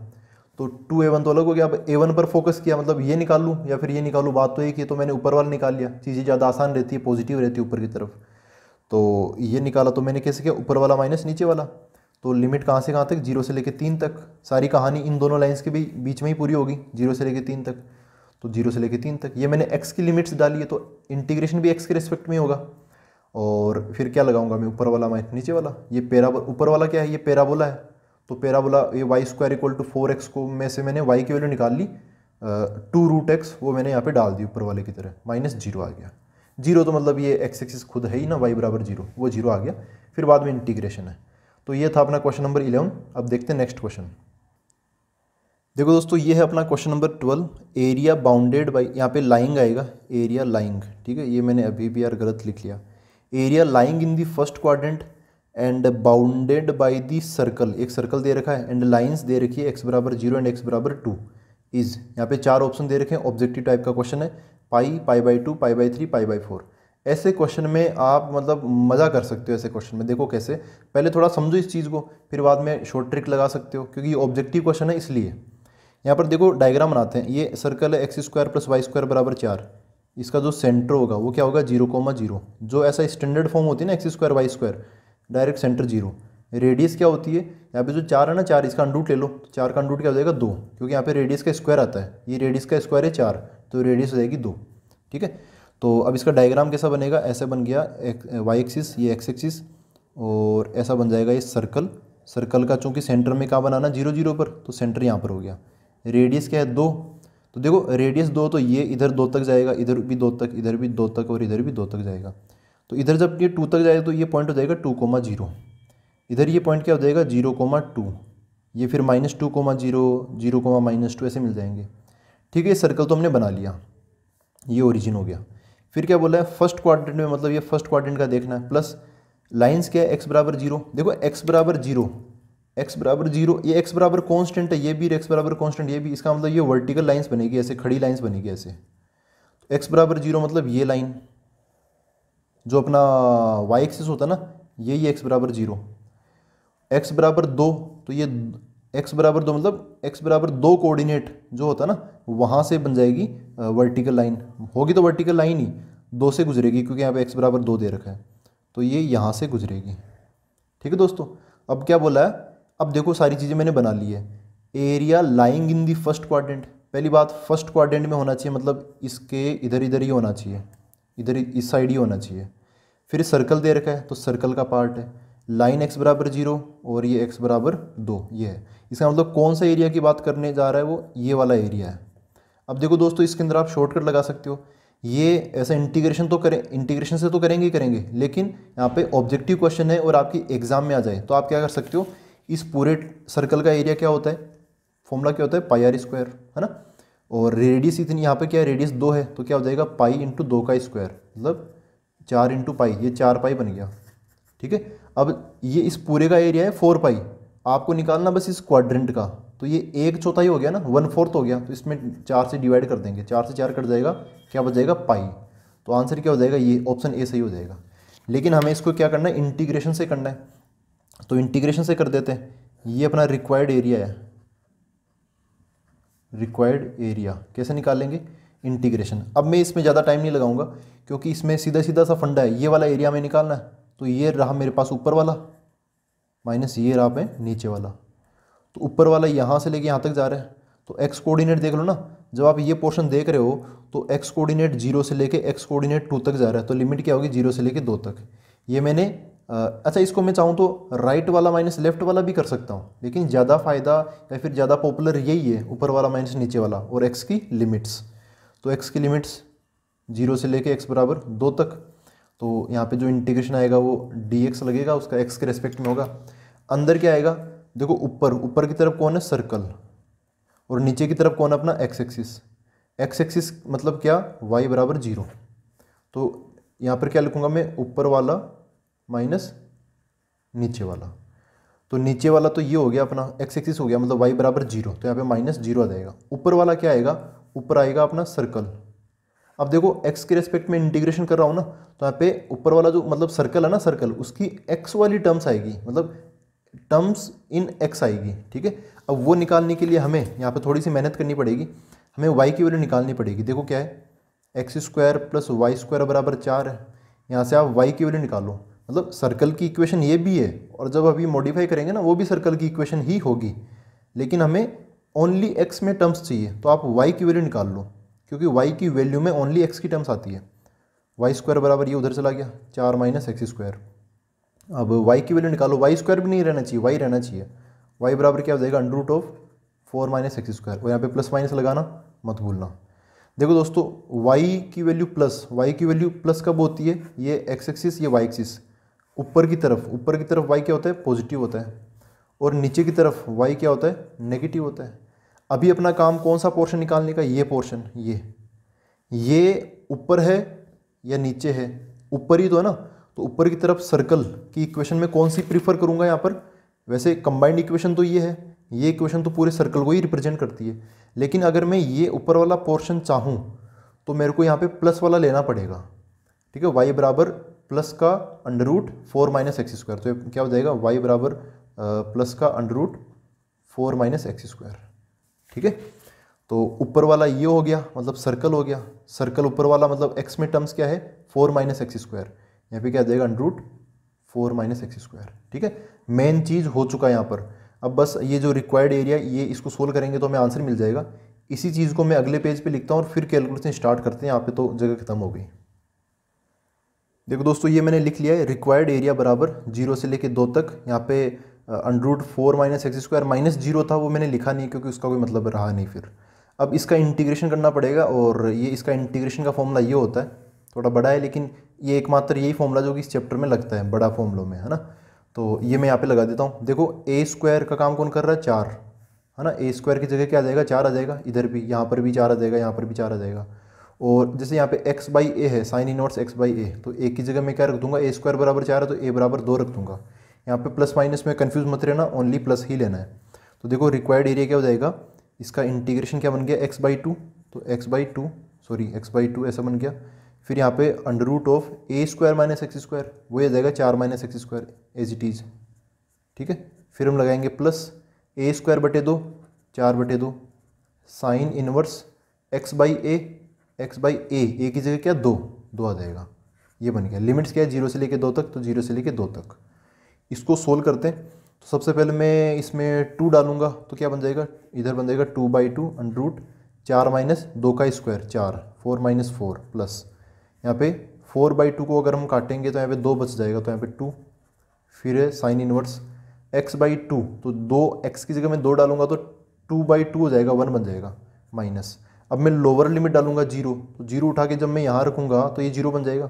तो टू ए वन तो अलग हो गया अब ए वन पर फोकस किया मतलब ये निकाल लूँ या फिर ये लूँ बात तो एक ही तो मैंने ऊपर वाला निकाल लिया चीज़ें ज़्यादा आसान रहती है पॉजिटिव रहती है ऊपर की तरफ तो ये निकाला तो मैंने कैसे किया ऊपर वाला माइनस नीचे वाला तो लिमिट कहाँ से कहाँ तक जीरो से लेकर तीन तक सारी कहानी इन दोनों लाइन्स के भी बीच में ही पूरी होगी जीरो से लेकर तीन तक तो जीरो से लेकर तीन तक ये मैंने एक्स की लिमिट्स डाली है तो इंटीग्रेशन भी एक्स के रिस्पेक्ट में होगा और फिर क्या लगाऊंगा मैं ऊपर वाला माइनस नीचे वाला ये पेराबोला ऊपर वाला क्या है ये पेराबोला है तो पेराबोला ये y square equal to four x को में से मैंने वाई की वैल्यू निकाल ली टू रूट एक्स वो मैंने यहाँ पे डाल दी ऊपर वाले की तरह माइनस जीरो आ गया जीरो तो मतलब ये एक्स एक्सिस खुद है ही ना वाई बराबर जीरो वो जीरो आ गया फिर बाद में इंटीग्रेशन है तो ये था अपना क्वेश्चन नंबर इलेवन अब देखते हैं नेक्स्ट क्वेश्चन देखो दोस्तों ये है अपना question number twelve area bounded by यहाँ पे लाइंग आएगा एरिया लाइंग ठीक है ये मैंने अभी भी यार गलत लिख लिया area lying in the first quadrant and bounded by the circle एक सर्कल दे रखा है एंड लाइन्स दे रखी है एक्स बराबर जीरो एंड एक्स बराबर टू इज़ यहाँ पे चार ऑप्शन दे रखे हैं ऑब्जेक्टिव टाइप का क्वेश्चन है pi pi by two pi by three pi by four ऐसे क्वेश्चन में आप मतलब मज़ा कर सकते हो ऐसे क्वेश्चन में देखो कैसे पहले थोड़ा समझो इस चीज़ को फिर बाद में शॉर्ट ट्रिक लगा सकते हो क्योंकि ये ऑब्जेक्टिव क्वेश्चन है इसलिए यहाँ पर देखो डायग्राम बनाते हैं ये सर्कल है x square plus y square बराबर चार इसका जो सेंटर होगा वो क्या होगा जीरो कोमा जीरो जो ऐसा स्टैंडर्ड फॉर्म होती है ना x square y square direct centre zero radius क्या होती है यहाँ पे जो चार है ना चार इसका अंडूट ले लो तो चार का अंडूट क्या हो जाएगा दो क्योंकि यहाँ पे रेडियस का स्क्वायर आता है ये रेडियस का स्क्वायर है चार तो रेडियस हो जाएगी दो ठीक है तो अब इसका डायग्राम कैसा बनेगा ऐसा बन गया एक, वाई एक्सिस ये एक्स एक्सिस और ऐसा बन जाएगा ये सर्कल सर्कल का चूँकि सेंटर में कहाँ बनाना जीरो जीरो पर तो सेंटर यहाँ पर हो गया रेडियस क्या है दो तो देखो रेडियस दो तो ये इधर दो तक जाएगा इधर भी दो तक इधर भी दो तक और इधर भी दो तक जाएगा तो इधर जब ये टू तक जाएगा तो ये पॉइंट हो जाएगा टू कोमा जीरो इधर ये पॉइंट क्या हो जाएगा जीरो कोमा टू ये फिर minus two comma zero zero comma minus two ऐसे मिल जाएंगे ठीक है ये सर्कल तो हमने बना लिया ये ओरिजिन हो गया फिर क्या बोला है फर्स्ट क्वाड्रेंट में मतलब ये फर्स्ट क्वाड्रेंट का देखना है प्लस लाइंस क्या है एक्स बराबर जीरो देखो एक्स बराबर जीरो एक्स बराबर जीरो ये एक्स बराबर कॉन्स्टेंट है ये भी एक्स बराबर कॉन्स्टेंट ये भी इसका मतलब ये वर्टिकल लाइंस बनेगी ऐसे खड़ी लाइंस बनेगी ऐसे तो एक्स बराबर जीरो मतलब ये लाइन जो अपना वाई एक्सिस होता है ना ये एक्स बराबर जीरो एक्स बराबर दो तो ये एक्स बराबर दो मतलब एक्स बराबर दो कोऑर्डिनेट जो होता है ना वहाँ से बन जाएगी वर्टिकल लाइन होगी तो वर्टिकल लाइन ही दो से गुजरेगी क्योंकि यहाँ पे एक्स बराबर दो दे रखा है तो ये यहाँ से गुजरेगी ठीक है दोस्तों अब क्या बोला है अब देखो सारी चीज़ें मैंने बना ली है area lying in the first quadrant पहली बात फर्स्ट क्वाड्रेंट में होना चाहिए मतलब इसके इधर इधर ही होना चाहिए इधर इस साइड ही होना चाहिए फिर सर्कल दे रखा है तो सर्कल का पार्ट है लाइन एक्स बराबर जीरो और ये एक्स बराबर दो ये है इसका मतलब कौन सा एरिया की बात करने जा रहा है वो ये वाला एरिया है अब देखो दोस्तों इसके अंदर आप शॉर्टकट लगा सकते हो ये ऐसा इंटीग्रेशन तो करें इंटीग्रेशन से तो करेंगे ही करेंगे लेकिन यहाँ पे ऑब्जेक्टिव क्वेश्चन है और आपकी एग्ज़ाम में आ जाए तो आप क्या कर सकते हो इस पूरे सर्कल का एरिया क्या होता है फॉर्मूला क्या होता है पाई आर स्क्वायर है ना और रेडियस इतनी यहाँ पे क्या है रेडियस दो है तो क्या हो जाएगा पाई इंटू दो का स्क्वायर मतलब चार इंटू पाई ये चार पाई बन गया ठीक है अब ये इस पूरे का एरिया है फोर पाई आपको निकालना बस इस क्वाड्रेंट का तो ये एक चौथाई हो गया ना वन फोर्थ हो गया तो इसमें चार से डिवाइड कर देंगे चार से चार कट जाएगा क्या बच जाएगा पाई तो आंसर क्या हो जाएगा ये ऑप्शन ए सही हो जाएगा लेकिन हमें इसको क्या करना है इंटीग्रेशन से करना है तो इंटीग्रेशन से कर देते हैं ये अपना रिक्वायर्ड एरिया है रिक्वायर्ड एरिया कैसे निकालेंगे इंटीग्रेशन अब मैं इसमें ज़्यादा टाइम नहीं लगाऊंगा क्योंकि इसमें सीधा सीधा सा फंडा है ये वाला एरिया में निकालना है तो ये रहा मेरे पास ऊपर वाला माइनस ये रहा पे नीचे वाला तो ऊपर वाला यहाँ से लेके यहाँ तक जा रहा है तो एक्स कोऑर्डिनेट देख लो ना जब आप ये पोर्शन देख रहे हो तो एक्स कोऑर्डिनेट जीरो से लेके एक्स कोऑर्डिनेट टू तक जा रहा है तो लिमिट क्या होगी जीरो से लेके दो तक ये मैंने अच्छा इसको मैं चाहूँ तो राइट वाला माइनस लेफ्ट वाला भी कर सकता हूँ लेकिन ज़्यादा फ़ायदा या फिर ज़्यादा पॉपुलर यही है ऊपर वाला माइनस नीचे वाला और एक्स की लिमिट्स तो एक्स की लिमिट्स जीरो से लेके एक्स बराबर दो तक तो यहाँ पे जो इंटीग्रेशन आएगा वो डी एक्स लगेगा उसका एक्स के रेस्पेक्ट में होगा अंदर क्या आएगा देखो ऊपर ऊपर की तरफ कौन है सर्कल और नीचे की तरफ कौन है अपना एक्स एक्सिस एक्स एक्सिस मतलब क्या वाई बराबर जीरो तो यहाँ पर क्या लिखूँगा मैं ऊपर वाला माइनस नीचे वाला तो नीचे वाला तो ये हो गया अपना एक्स एक्सिस हो गया मतलब वाई बराबर जीरो तो यहाँ पे माइनस जीरो आ जाएगा ऊपर वाला क्या आएगा ऊपर आएगा अपना सर्कल अब देखो एक्स के रेस्पेक्ट में इंटीग्रेशन कर रहा हूँ ना तो यहाँ पे ऊपर वाला जो मतलब सर्कल है ना सर्कल उसकी एक्स वाली टर्म्स आएगी मतलब टर्म्स इन एक्स आएगी ठीक है अब वो निकालने के लिए हमें यहाँ पर थोड़ी सी मेहनत करनी पड़ेगी हमें वाई की वैल्यू निकालनी पड़ेगी देखो क्या है x square plus y square बराबर चार है यहाँ से आप वाई की वैल्यू निकालो मतलब सर्कल की इक्वेशन ये भी है और जब अभी मॉडिफाई करेंगे ना वो भी सर्कल की इक्वेशन ही होगी लेकिन हमें ओनली एक्स में टर्म्स चाहिए तो आप वाई की वैल्यू निकाल लो क्योंकि वाई की वैल्यू में ओनली एक्स की टर्म्स आती है वाई स्क्वायर बराबर ये उधर चला गया चार माइनस एक्स स्क्वायर अब वाई की वैल्यू निकालो वाई स्क्वायर भी नहीं रहना चाहिए वाई रहना चाहिए वाई बराबर क्या हो जाएगा under root of four minus x square और यहाँ पे प्लस माइनस लगाना मत भूलना देखो दोस्तों वाई की वैल्यू प्लस वाई की वैल्यू प्लस कब होती है ये एक्स एक्सिस ये वाई एक्सिस ऊपर की तरफ ऊपर की तरफ वाई क्या होता है पॉजिटिव होता है और नीचे की तरफ वाई क्या होता है नेगेटिव होता है अभी अपना काम कौन सा पोर्शन निकालने का ये पोर्शन ये ये ऊपर है या नीचे है ऊपर ही तो है ना तो ऊपर की तरफ सर्कल की इक्वेशन में कौन सी प्रीफर करूँगा यहाँ पर वैसे कंबाइंड इक्वेशन तो ये है ये इक्वेशन तो पूरे सर्कल को ही रिप्रेजेंट करती है लेकिन अगर मैं ये ऊपर वाला पोर्शन चाहूँ तो मेरे को यहाँ पे प्लस वाला लेना पड़ेगा ठीक है वाई बराबर प्लस का under root four minus x square तो क्या हो जाएगा वाई बराबर प्लस का under root four minus x square ठीक है तो ऊपर वाला ये हो गया मतलब सर्कल हो गया सर्कल ऊपर वाला मतलब एक्स में टर्म्स क्या है फोर माइनस एक्स स्क्वायर यहाँ पे क्या हो जाएगा under root four minus x square ठीक है मेन चीज़ हो चुका है यहाँ पर अब बस ये जो रिक्वायर्ड एरिया ये इसको सोल्व करेंगे तो हमें आंसर मिल जाएगा इसी चीज़ को मैं अगले पेज पे लिखता हूँ और फिर कैलकुलेशन स्टार्ट करते हैं यहाँ पे तो जगह खत्म हो गई देखो दोस्तों ये मैंने लिख लिया है रिक्वायर्ड एरिया बराबर जीरो से लेके दो तक यहाँ पे under root four minus x square minus zero था वो मैंने लिखा नहीं क्योंकि उसका कोई मतलब रहा नहीं फिर अब इसका इंटीग्रेशन करना पड़ेगा और ये इसका इंटीग्रेशन का फॉर्मूला ये होता है थोड़ा बड़ा है लेकिन ये एकमात्र यही फॉर्मूला जो कि इस चैप्टर में लगता है बड़ा फॉर्मूलों में है ना तो ये मैं यहाँ पर लगा देता हूँ देखो ए स्क्वायर का काम कौन कर रहा है चार है ना ए स्क्वायर की जगह क्या आ जाएगा चार आ जाएगा इधर भी यहाँ पर भी चार आ जाएगा यहाँ पर भी चार आ जाएगा और जैसे यहाँ पे x बाई ए है sine inverse x by a तो ए की जगह मैं क्या रख दूंगा ए स्क्वायर बराबर चार है तो ए बराबर दो रख दूंगा यहाँ पे प्लस माइनस में कन्फ्यूज मत रहना ओनली प्लस ही लेना है तो देखो रिक्वायर्ड एरिया क्या हो जाएगा इसका इंटीग्रेशन क्या बन गया एक्स बाई टू तो x by two sorry x by two ऐसा बन गया फिर यहाँ पे under root of a square minus x square वो आ जाएगा चार minus x square as it is ठीक है फिर हम लगाएंगे प्लस ए स्क्वायर बटे दो चार बटे दो sine inverse x by a x by a a की जगह क्या दो दो आ जाएगा ये बन गया लिमिट्स क्या है जीरो से लेके दो तक तो जीरो से लेके दो तक इसको सोल्व करते हैं तो सबसे पहले मैं इसमें टू डालूंगा तो क्या बन जाएगा इधर बन जाएगा two by two under root चार माइनस दो का स्क्वायर चार फोर माइनस फोर प्लस यहाँ पे फोर बाई टू को अगर हम काटेंगे तो यहाँ पे दो बच जाएगा तो यहाँ पे टू फिर है sine inverse x by two तो दो एक्स की जगह मैं दो डालूंगा तो टू बाई टू हो जाएगा वन बन जाएगा माइनस अब मैं लोअर लिमिट डालूंगा जीरो तो जीरो उठा के जब मैं यहाँ रखूँगा तो ये जीरो बन जाएगा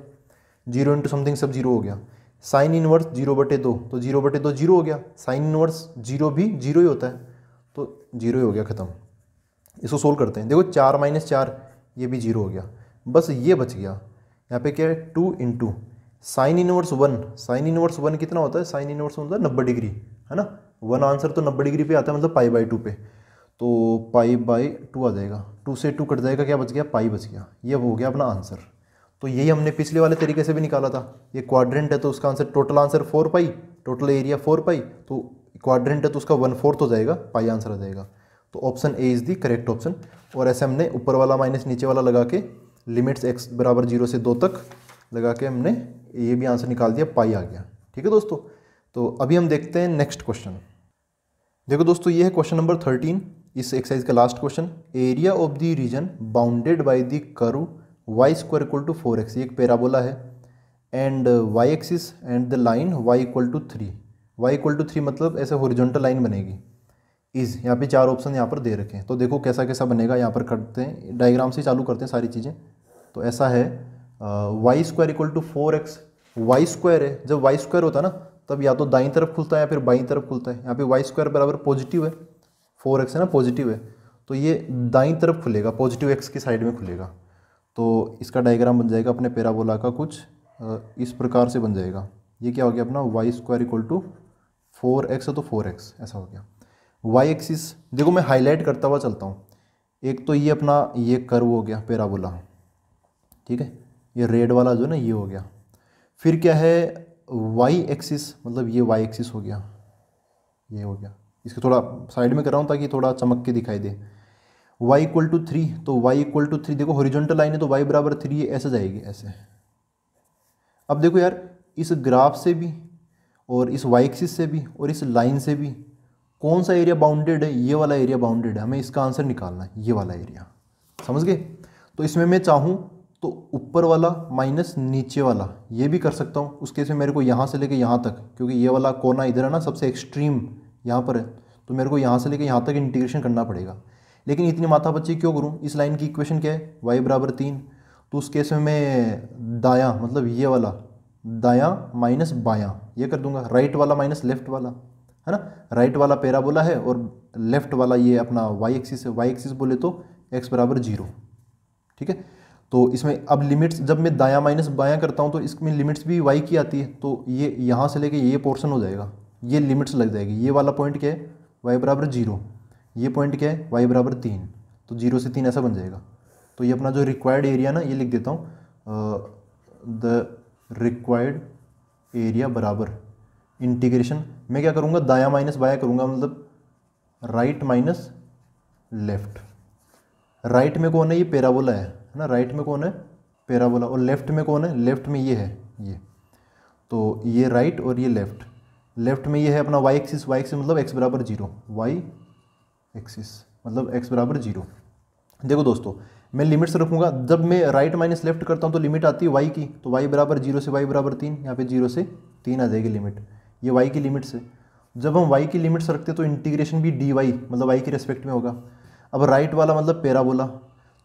जीरो इंटू समथिंग सब जीरो हो गया साइन इनवर्स जीरो बटे दो तो जीरो बटे दो जीरो हो गया साइन इनवर्स जीरो भी जीरो ही होता है तो जीरो ही हो गया ख़त्म इसको सोल्व करते हैं देखो चार माइनस चार ये भी जीरो हो गया बस ये बच गया यहाँ पे क्या है two into sine inverse one sine inverse one कितना होता है साइन इनवर्स है नब्बे डिग्री है ना वन आंसर तो नब्बे डिग्री पे आता है मतलब पाई बाई टू पे तो पाई बाई टू आ जाएगा टू से टू कट जाएगा क्या बच गया पाई बच गया ये हो गया अपना आंसर तो यही हमने पिछले वाले तरीके से भी निकाला था ये क्वाड्रेंट है तो उसका answer total answer four pi total area four pi तो क्वाड्रेंट है तो उसका वन फोर्थ हो जाएगा पाई आंसर आ जाएगा तो option A is the correct option और ऐसे हमने ऊपर वाला माइनस नीचे वाला लगा के लिमिट्स एक्स बराबर जीरो से दो तक लगा के हमने ये भी आंसर निकाल दिया पाई आ गया ठीक है दोस्तों तो अभी हम देखते हैं नेक्स्ट क्वेश्चन देखो दोस्तों ये है क्वेश्चन नंबर थर्टीन इस एक्सरसाइज का last question area of the region bounded by the curve y square equal to four x एक पैराबोला है and y axis and the line y equal to three y equal to three मतलब ऐसे horizontal line बनेगी is यहाँ पे चार option यहाँ पर दे रखे हैं तो देखो कैसा कैसा बनेगा यहाँ पर करते हैं डायग्राम से चालू करते हैं सारी चीज़ें तो ऐसा है y square equal to four x y square है जब वाई स्क्वायर होता है ना तब या तो दाई तरफ खुलता है या फिर बाई तरफ खुलता है यहाँ पे वाई स्क्वायर बराबर पॉजिटिव है फोर एक्स है ना पॉजिटिव है तो ये दाई तरफ खुलेगा पॉजिटिव एक्स की साइड में खुलेगा तो इसका डायग्राम बन जाएगा अपने पैराबोला का कुछ इस प्रकार से बन जाएगा ये क्या हो गया अपना y square equal to four x है तो फोर एक्स ऐसा हो गया वाई एक्सिस देखो मैं हाईलाइट करता हुआ चलता हूँ एक तो ये अपना ये कर्व हो गया पेराबोला ठीक है ये रेड वाला जो है ना ये हो गया फिर क्या है वाई एक्सिस मतलब ये वाई एक्सिस हो गया ये हो गया इसको थोड़ा साइड में कर रहा हूँ ताकि थोड़ा चमक के दिखाई दे y इक्वल टू थ्री तो y इक्वल टू थ्री देखो हॉरिजॉन्टल लाइन है तो y बराबर थ्री है ऐसे जाएगी ऐसे अब देखो यार इस ग्राफ से भी और इस y एक्सिस से भी और इस लाइन से भी कौन सा एरिया बाउंडेड है ये वाला एरिया बाउंडेड है हमें इसका आंसर निकालना है ये वाला एरिया समझ गए तो इसमें मैं चाहूँ तो ऊपर वाला माइनस नीचे वाला ये भी कर सकता हूँ उसके से मेरे को यहाँ से लेके यहाँ तक क्योंकि ये वाला कोना इधर है ना सबसे एक्सट्रीम यहाँ पर है तो मेरे को यहाँ से लेकर यहाँ तक इंटीग्रेशन करना पड़ेगा लेकिन इतनी माथा बच्ची क्यों करूँ इस लाइन की इक्वेशन क्या है वाई बराबर तीन तो उस केस में मैं दाया मतलब ये वाला दाया माइनस बायाँ ये कर दूंगा राइट वाला माइनस लेफ्ट वाला है ना राइट वाला पैराबोला है और लेफ्ट वाला ये अपना वाई एक्सिस है वाई एक्सिस बोले तो एक्स बराबर जीरो ठीक है तो इसमें अब लिमिट्स जब मैं दाया माइनस बायाँ करता हूँ तो इसमें लिमिट्स भी वाई की आती है तो ये यहाँ से लेके ये पोर्सन हो जाएगा ये लिमिट्स लग जाएगी ये वाला पॉइंट क्या है वाई बराबर जीरो ये पॉइंट क्या है वाई बराबर तीन तो जीरो से तीन ऐसा बन जाएगा तो ये अपना जो रिक्वायर्ड एरिया ना ये लिख देता हूँ द रिक्वायर्ड एरिया बराबर इंटीग्रेशन मैं क्या करूँगा दाया माइनस बाया करूँगा मतलब राइट माइनस लेफ्ट राइट में कौन है ये पेराबोला है है ना राइट में कौन है पेराबोला और लेफ्ट में कौन है लेफ्ट में ये है ये तो ये राइट और ये लेफ्ट लेफ्ट में ये है अपना वाई एक्सिस वाई एक्सिस मतलब एक्स बराबर जीरो वाई एक्सिस मतलब एक्स बराबर जीरो देखो दोस्तों मैं लिमिट्स रखूँगा जब मैं राइट माइनस लेफ्ट करता हूँ तो लिमिट आती है वाई की तो वाई बराबर जीरो से वाई बराबर तीन यहाँ पे जीरो से तीन आ जाएगी लिमिट ये वाई की लिमिट्स है जब हम वाई की लिमिट्स रखते हैं तो इंटीग्रेशन भी डी वाई मतलब वाई के रेस्पेक्ट में होगा अब राइट वाला मतलब पैराबोला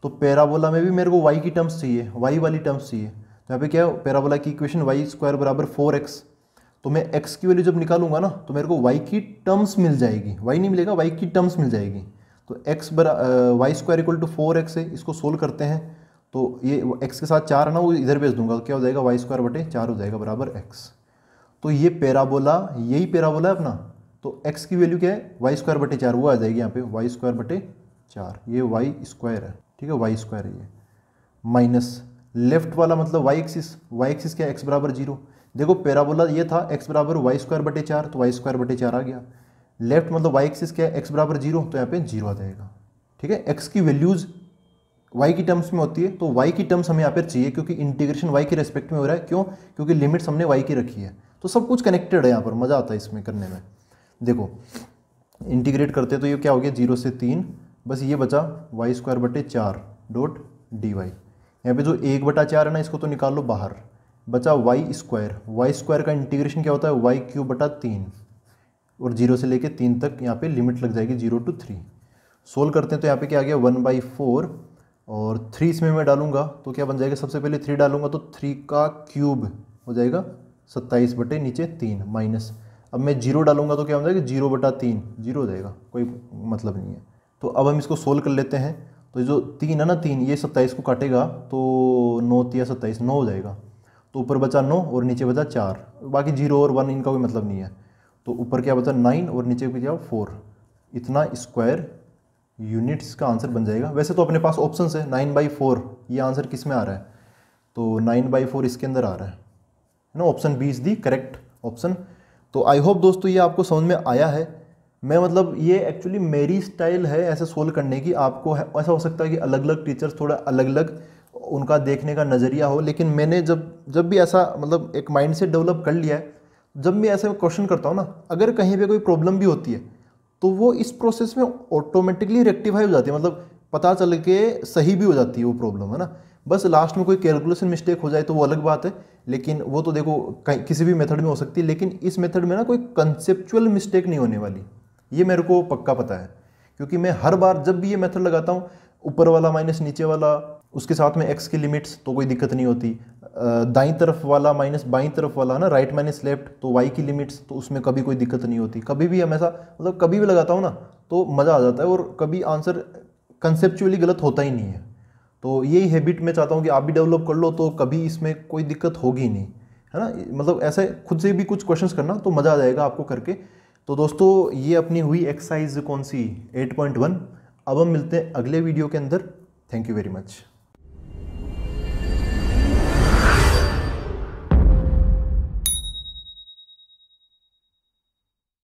तो पैराबोला में भी मेरे को वाई की टर्म्स चाहिए वाई वाली टर्म्स चाहिए तो यहाँ पे क्या पैराबोला की इक्वेशन वाई स्क्वायर बराबर फोर एक्स तो मैं एक्स की वैल्यू जब निकालूंगा ना तो मेरे को वाई की टर्म्स मिल जाएगी वाई नहीं मिलेगा वाई की टर्म्स मिल जाएगी तो एक्स बरा y square equal to four x है इसको सोल्व करते हैं तो ये एक्स के साथ चार है ना वो इधर भेज दूंगा क्या हो जाएगा वाई स्क्वायर बटे चार हो जाएगा बराबर एक्स तो ये पैराबोला यही पैराबोला है अपना तो एक्स की वैल्यू क्या है वाई स्क्वायर बटे चार वो आ जाएगी यहाँ पे वाई स्क्वायर बटे चार ये वाई स्क्वायर है ठीक है वाई स्क्वायर है ये माइनस लेफ्ट वाला मतलब वाई एक्सिस वाई एक्सिस क्या एक्स बराबर जीरो देखो पैराबोला ये था एक्स बराबर वाई स्क्वायर बटे चार तो वाई स्क्वायर बटे चार आ गया लेफ्ट मतलब वाई एक्सिस क्या है एक्स बराबर जीरो तो यहाँ पे जीरो आ जाएगा ठीक है एक्स की वैल्यूज़ वाई की टर्म्स में होती है तो वाई की टर्म्स हमें यहाँ पर चाहिए क्योंकि इंटीग्रेशन वाई के रेस्पेक्ट में हो रहा है क्यों क्योंकि लिमिट्स हमने वाई की रखी है तो सब कुछ कनेक्टेड है यहाँ पर मज़ा आता है इसमें करने में देखो इंटीग्रेट करते तो ये क्या हो गया जीरो से तीन बस ये बचा वाई स्क्वायर बटे चार डॉट डी वाई यहाँ पर जो एक बटा चार है ना इसको तो निकाल लो बाहर बचा वाई स्क्वायर वाई स्क्वायर का इंटीग्रेशन क्या होता है वाई क्यूब बटा तीन और जीरो से लेके तीन तक यहाँ पे लिमिट लग जाएगी जीरो टू थ्री सोल्व करते हैं तो यहाँ पे क्या आ गया वन बाई फोर और थ्री इसमें मैं डालूंगा तो क्या बन जाएगा सबसे पहले थ्री डालूंगा तो थ्री का क्यूब हो जाएगा सत्ताईस बटे नीचे तीन माइनस अब मैं जीरो डालूंगा तो क्या हो जाएगा जीरो बटा तीन जीरो हो जाएगा कोई मतलब नहीं है तो अब हम इसको सोल्व कर लेते हैं तो जो तीन है ना तीन ये सत्ताईस को काटेगा तो नौ तिया सत्ताईस नौ हो जाएगा तो ऊपर बचा नौ और नीचे बचा चार बाकी जीरो और वन इनका कोई मतलब नहीं है तो ऊपर क्या बचा नाइन और नीचे क्या फोर इतना स्क्वायर यूनिट्स का आंसर बन जाएगा वैसे तो अपने पास ऑप्शन है नाइन बाई फोर ये आंसर किस में आ रहा है तो नाइन बाई फोर इसके अंदर आ रहा है ना option B is the correct option तो आई होप दोस्तों ये आपको समझ में आया है मैं मतलब ये एक्चुअली मेरी स्टाइल है ऐसे सोल्व करने की आपको ऐसा हो सकता है कि अलग अलग टीचर्स थोड़ा अलग अलग उनका देखने का नज़रिया हो लेकिन मैंने जब जब भी ऐसा मतलब एक माइंड सेट डेवलप कर लिया है जब मैं ऐसे क्वेश्चन करता हूँ ना अगर कहीं पे कोई प्रॉब्लम भी होती है तो वो इस प्रोसेस में ऑटोमेटिकली रेक्टिफाई हो जाती है मतलब पता चल के सही भी हो जाती है वो प्रॉब्लम है ना बस लास्ट में कोई कैलकुलेशन मिस्टेक हो जाए तो वो अलग बात है लेकिन वो तो देखो कहीं किसी भी मेथड में हो सकती है लेकिन इस मेथड में ना कोई कंसेप्चुअल मिस्टेक नहीं होने वाली ये मेरे को पक्का पता है क्योंकि मैं हर बार जब भी ये मेथड लगाता हूँ ऊपर वाला माइनस नीचे वाला उसके साथ में एक्स की लिमिट्स तो कोई दिक्कत नहीं होती दाई तरफ वाला माइनस बाई तरफ वाला ना राइट माइनस लेफ्ट तो वाई की लिमिट्स तो उसमें कभी कोई दिक्कत नहीं होती कभी भी हमेशा मतलब कभी भी लगाता हूँ ना तो मज़ा आ जाता है और कभी आंसर कंसेप्चुअली गलत होता ही नहीं है तो यही हैबिट मैं चाहता हूँ कि आप भी डेवलप कर लो तो कभी इसमें कोई दिक्कत होगी नहीं है ना मतलब ऐसे खुद से भी कुछ क्वेश्चंस करना तो मज़ा आ जाएगा आपको करके तो दोस्तों ये अपनी हुई एक्सरसाइज कौन सी 8.1 अब हम मिलते हैं अगले वीडियो के अंदर थैंक यू वेरी मच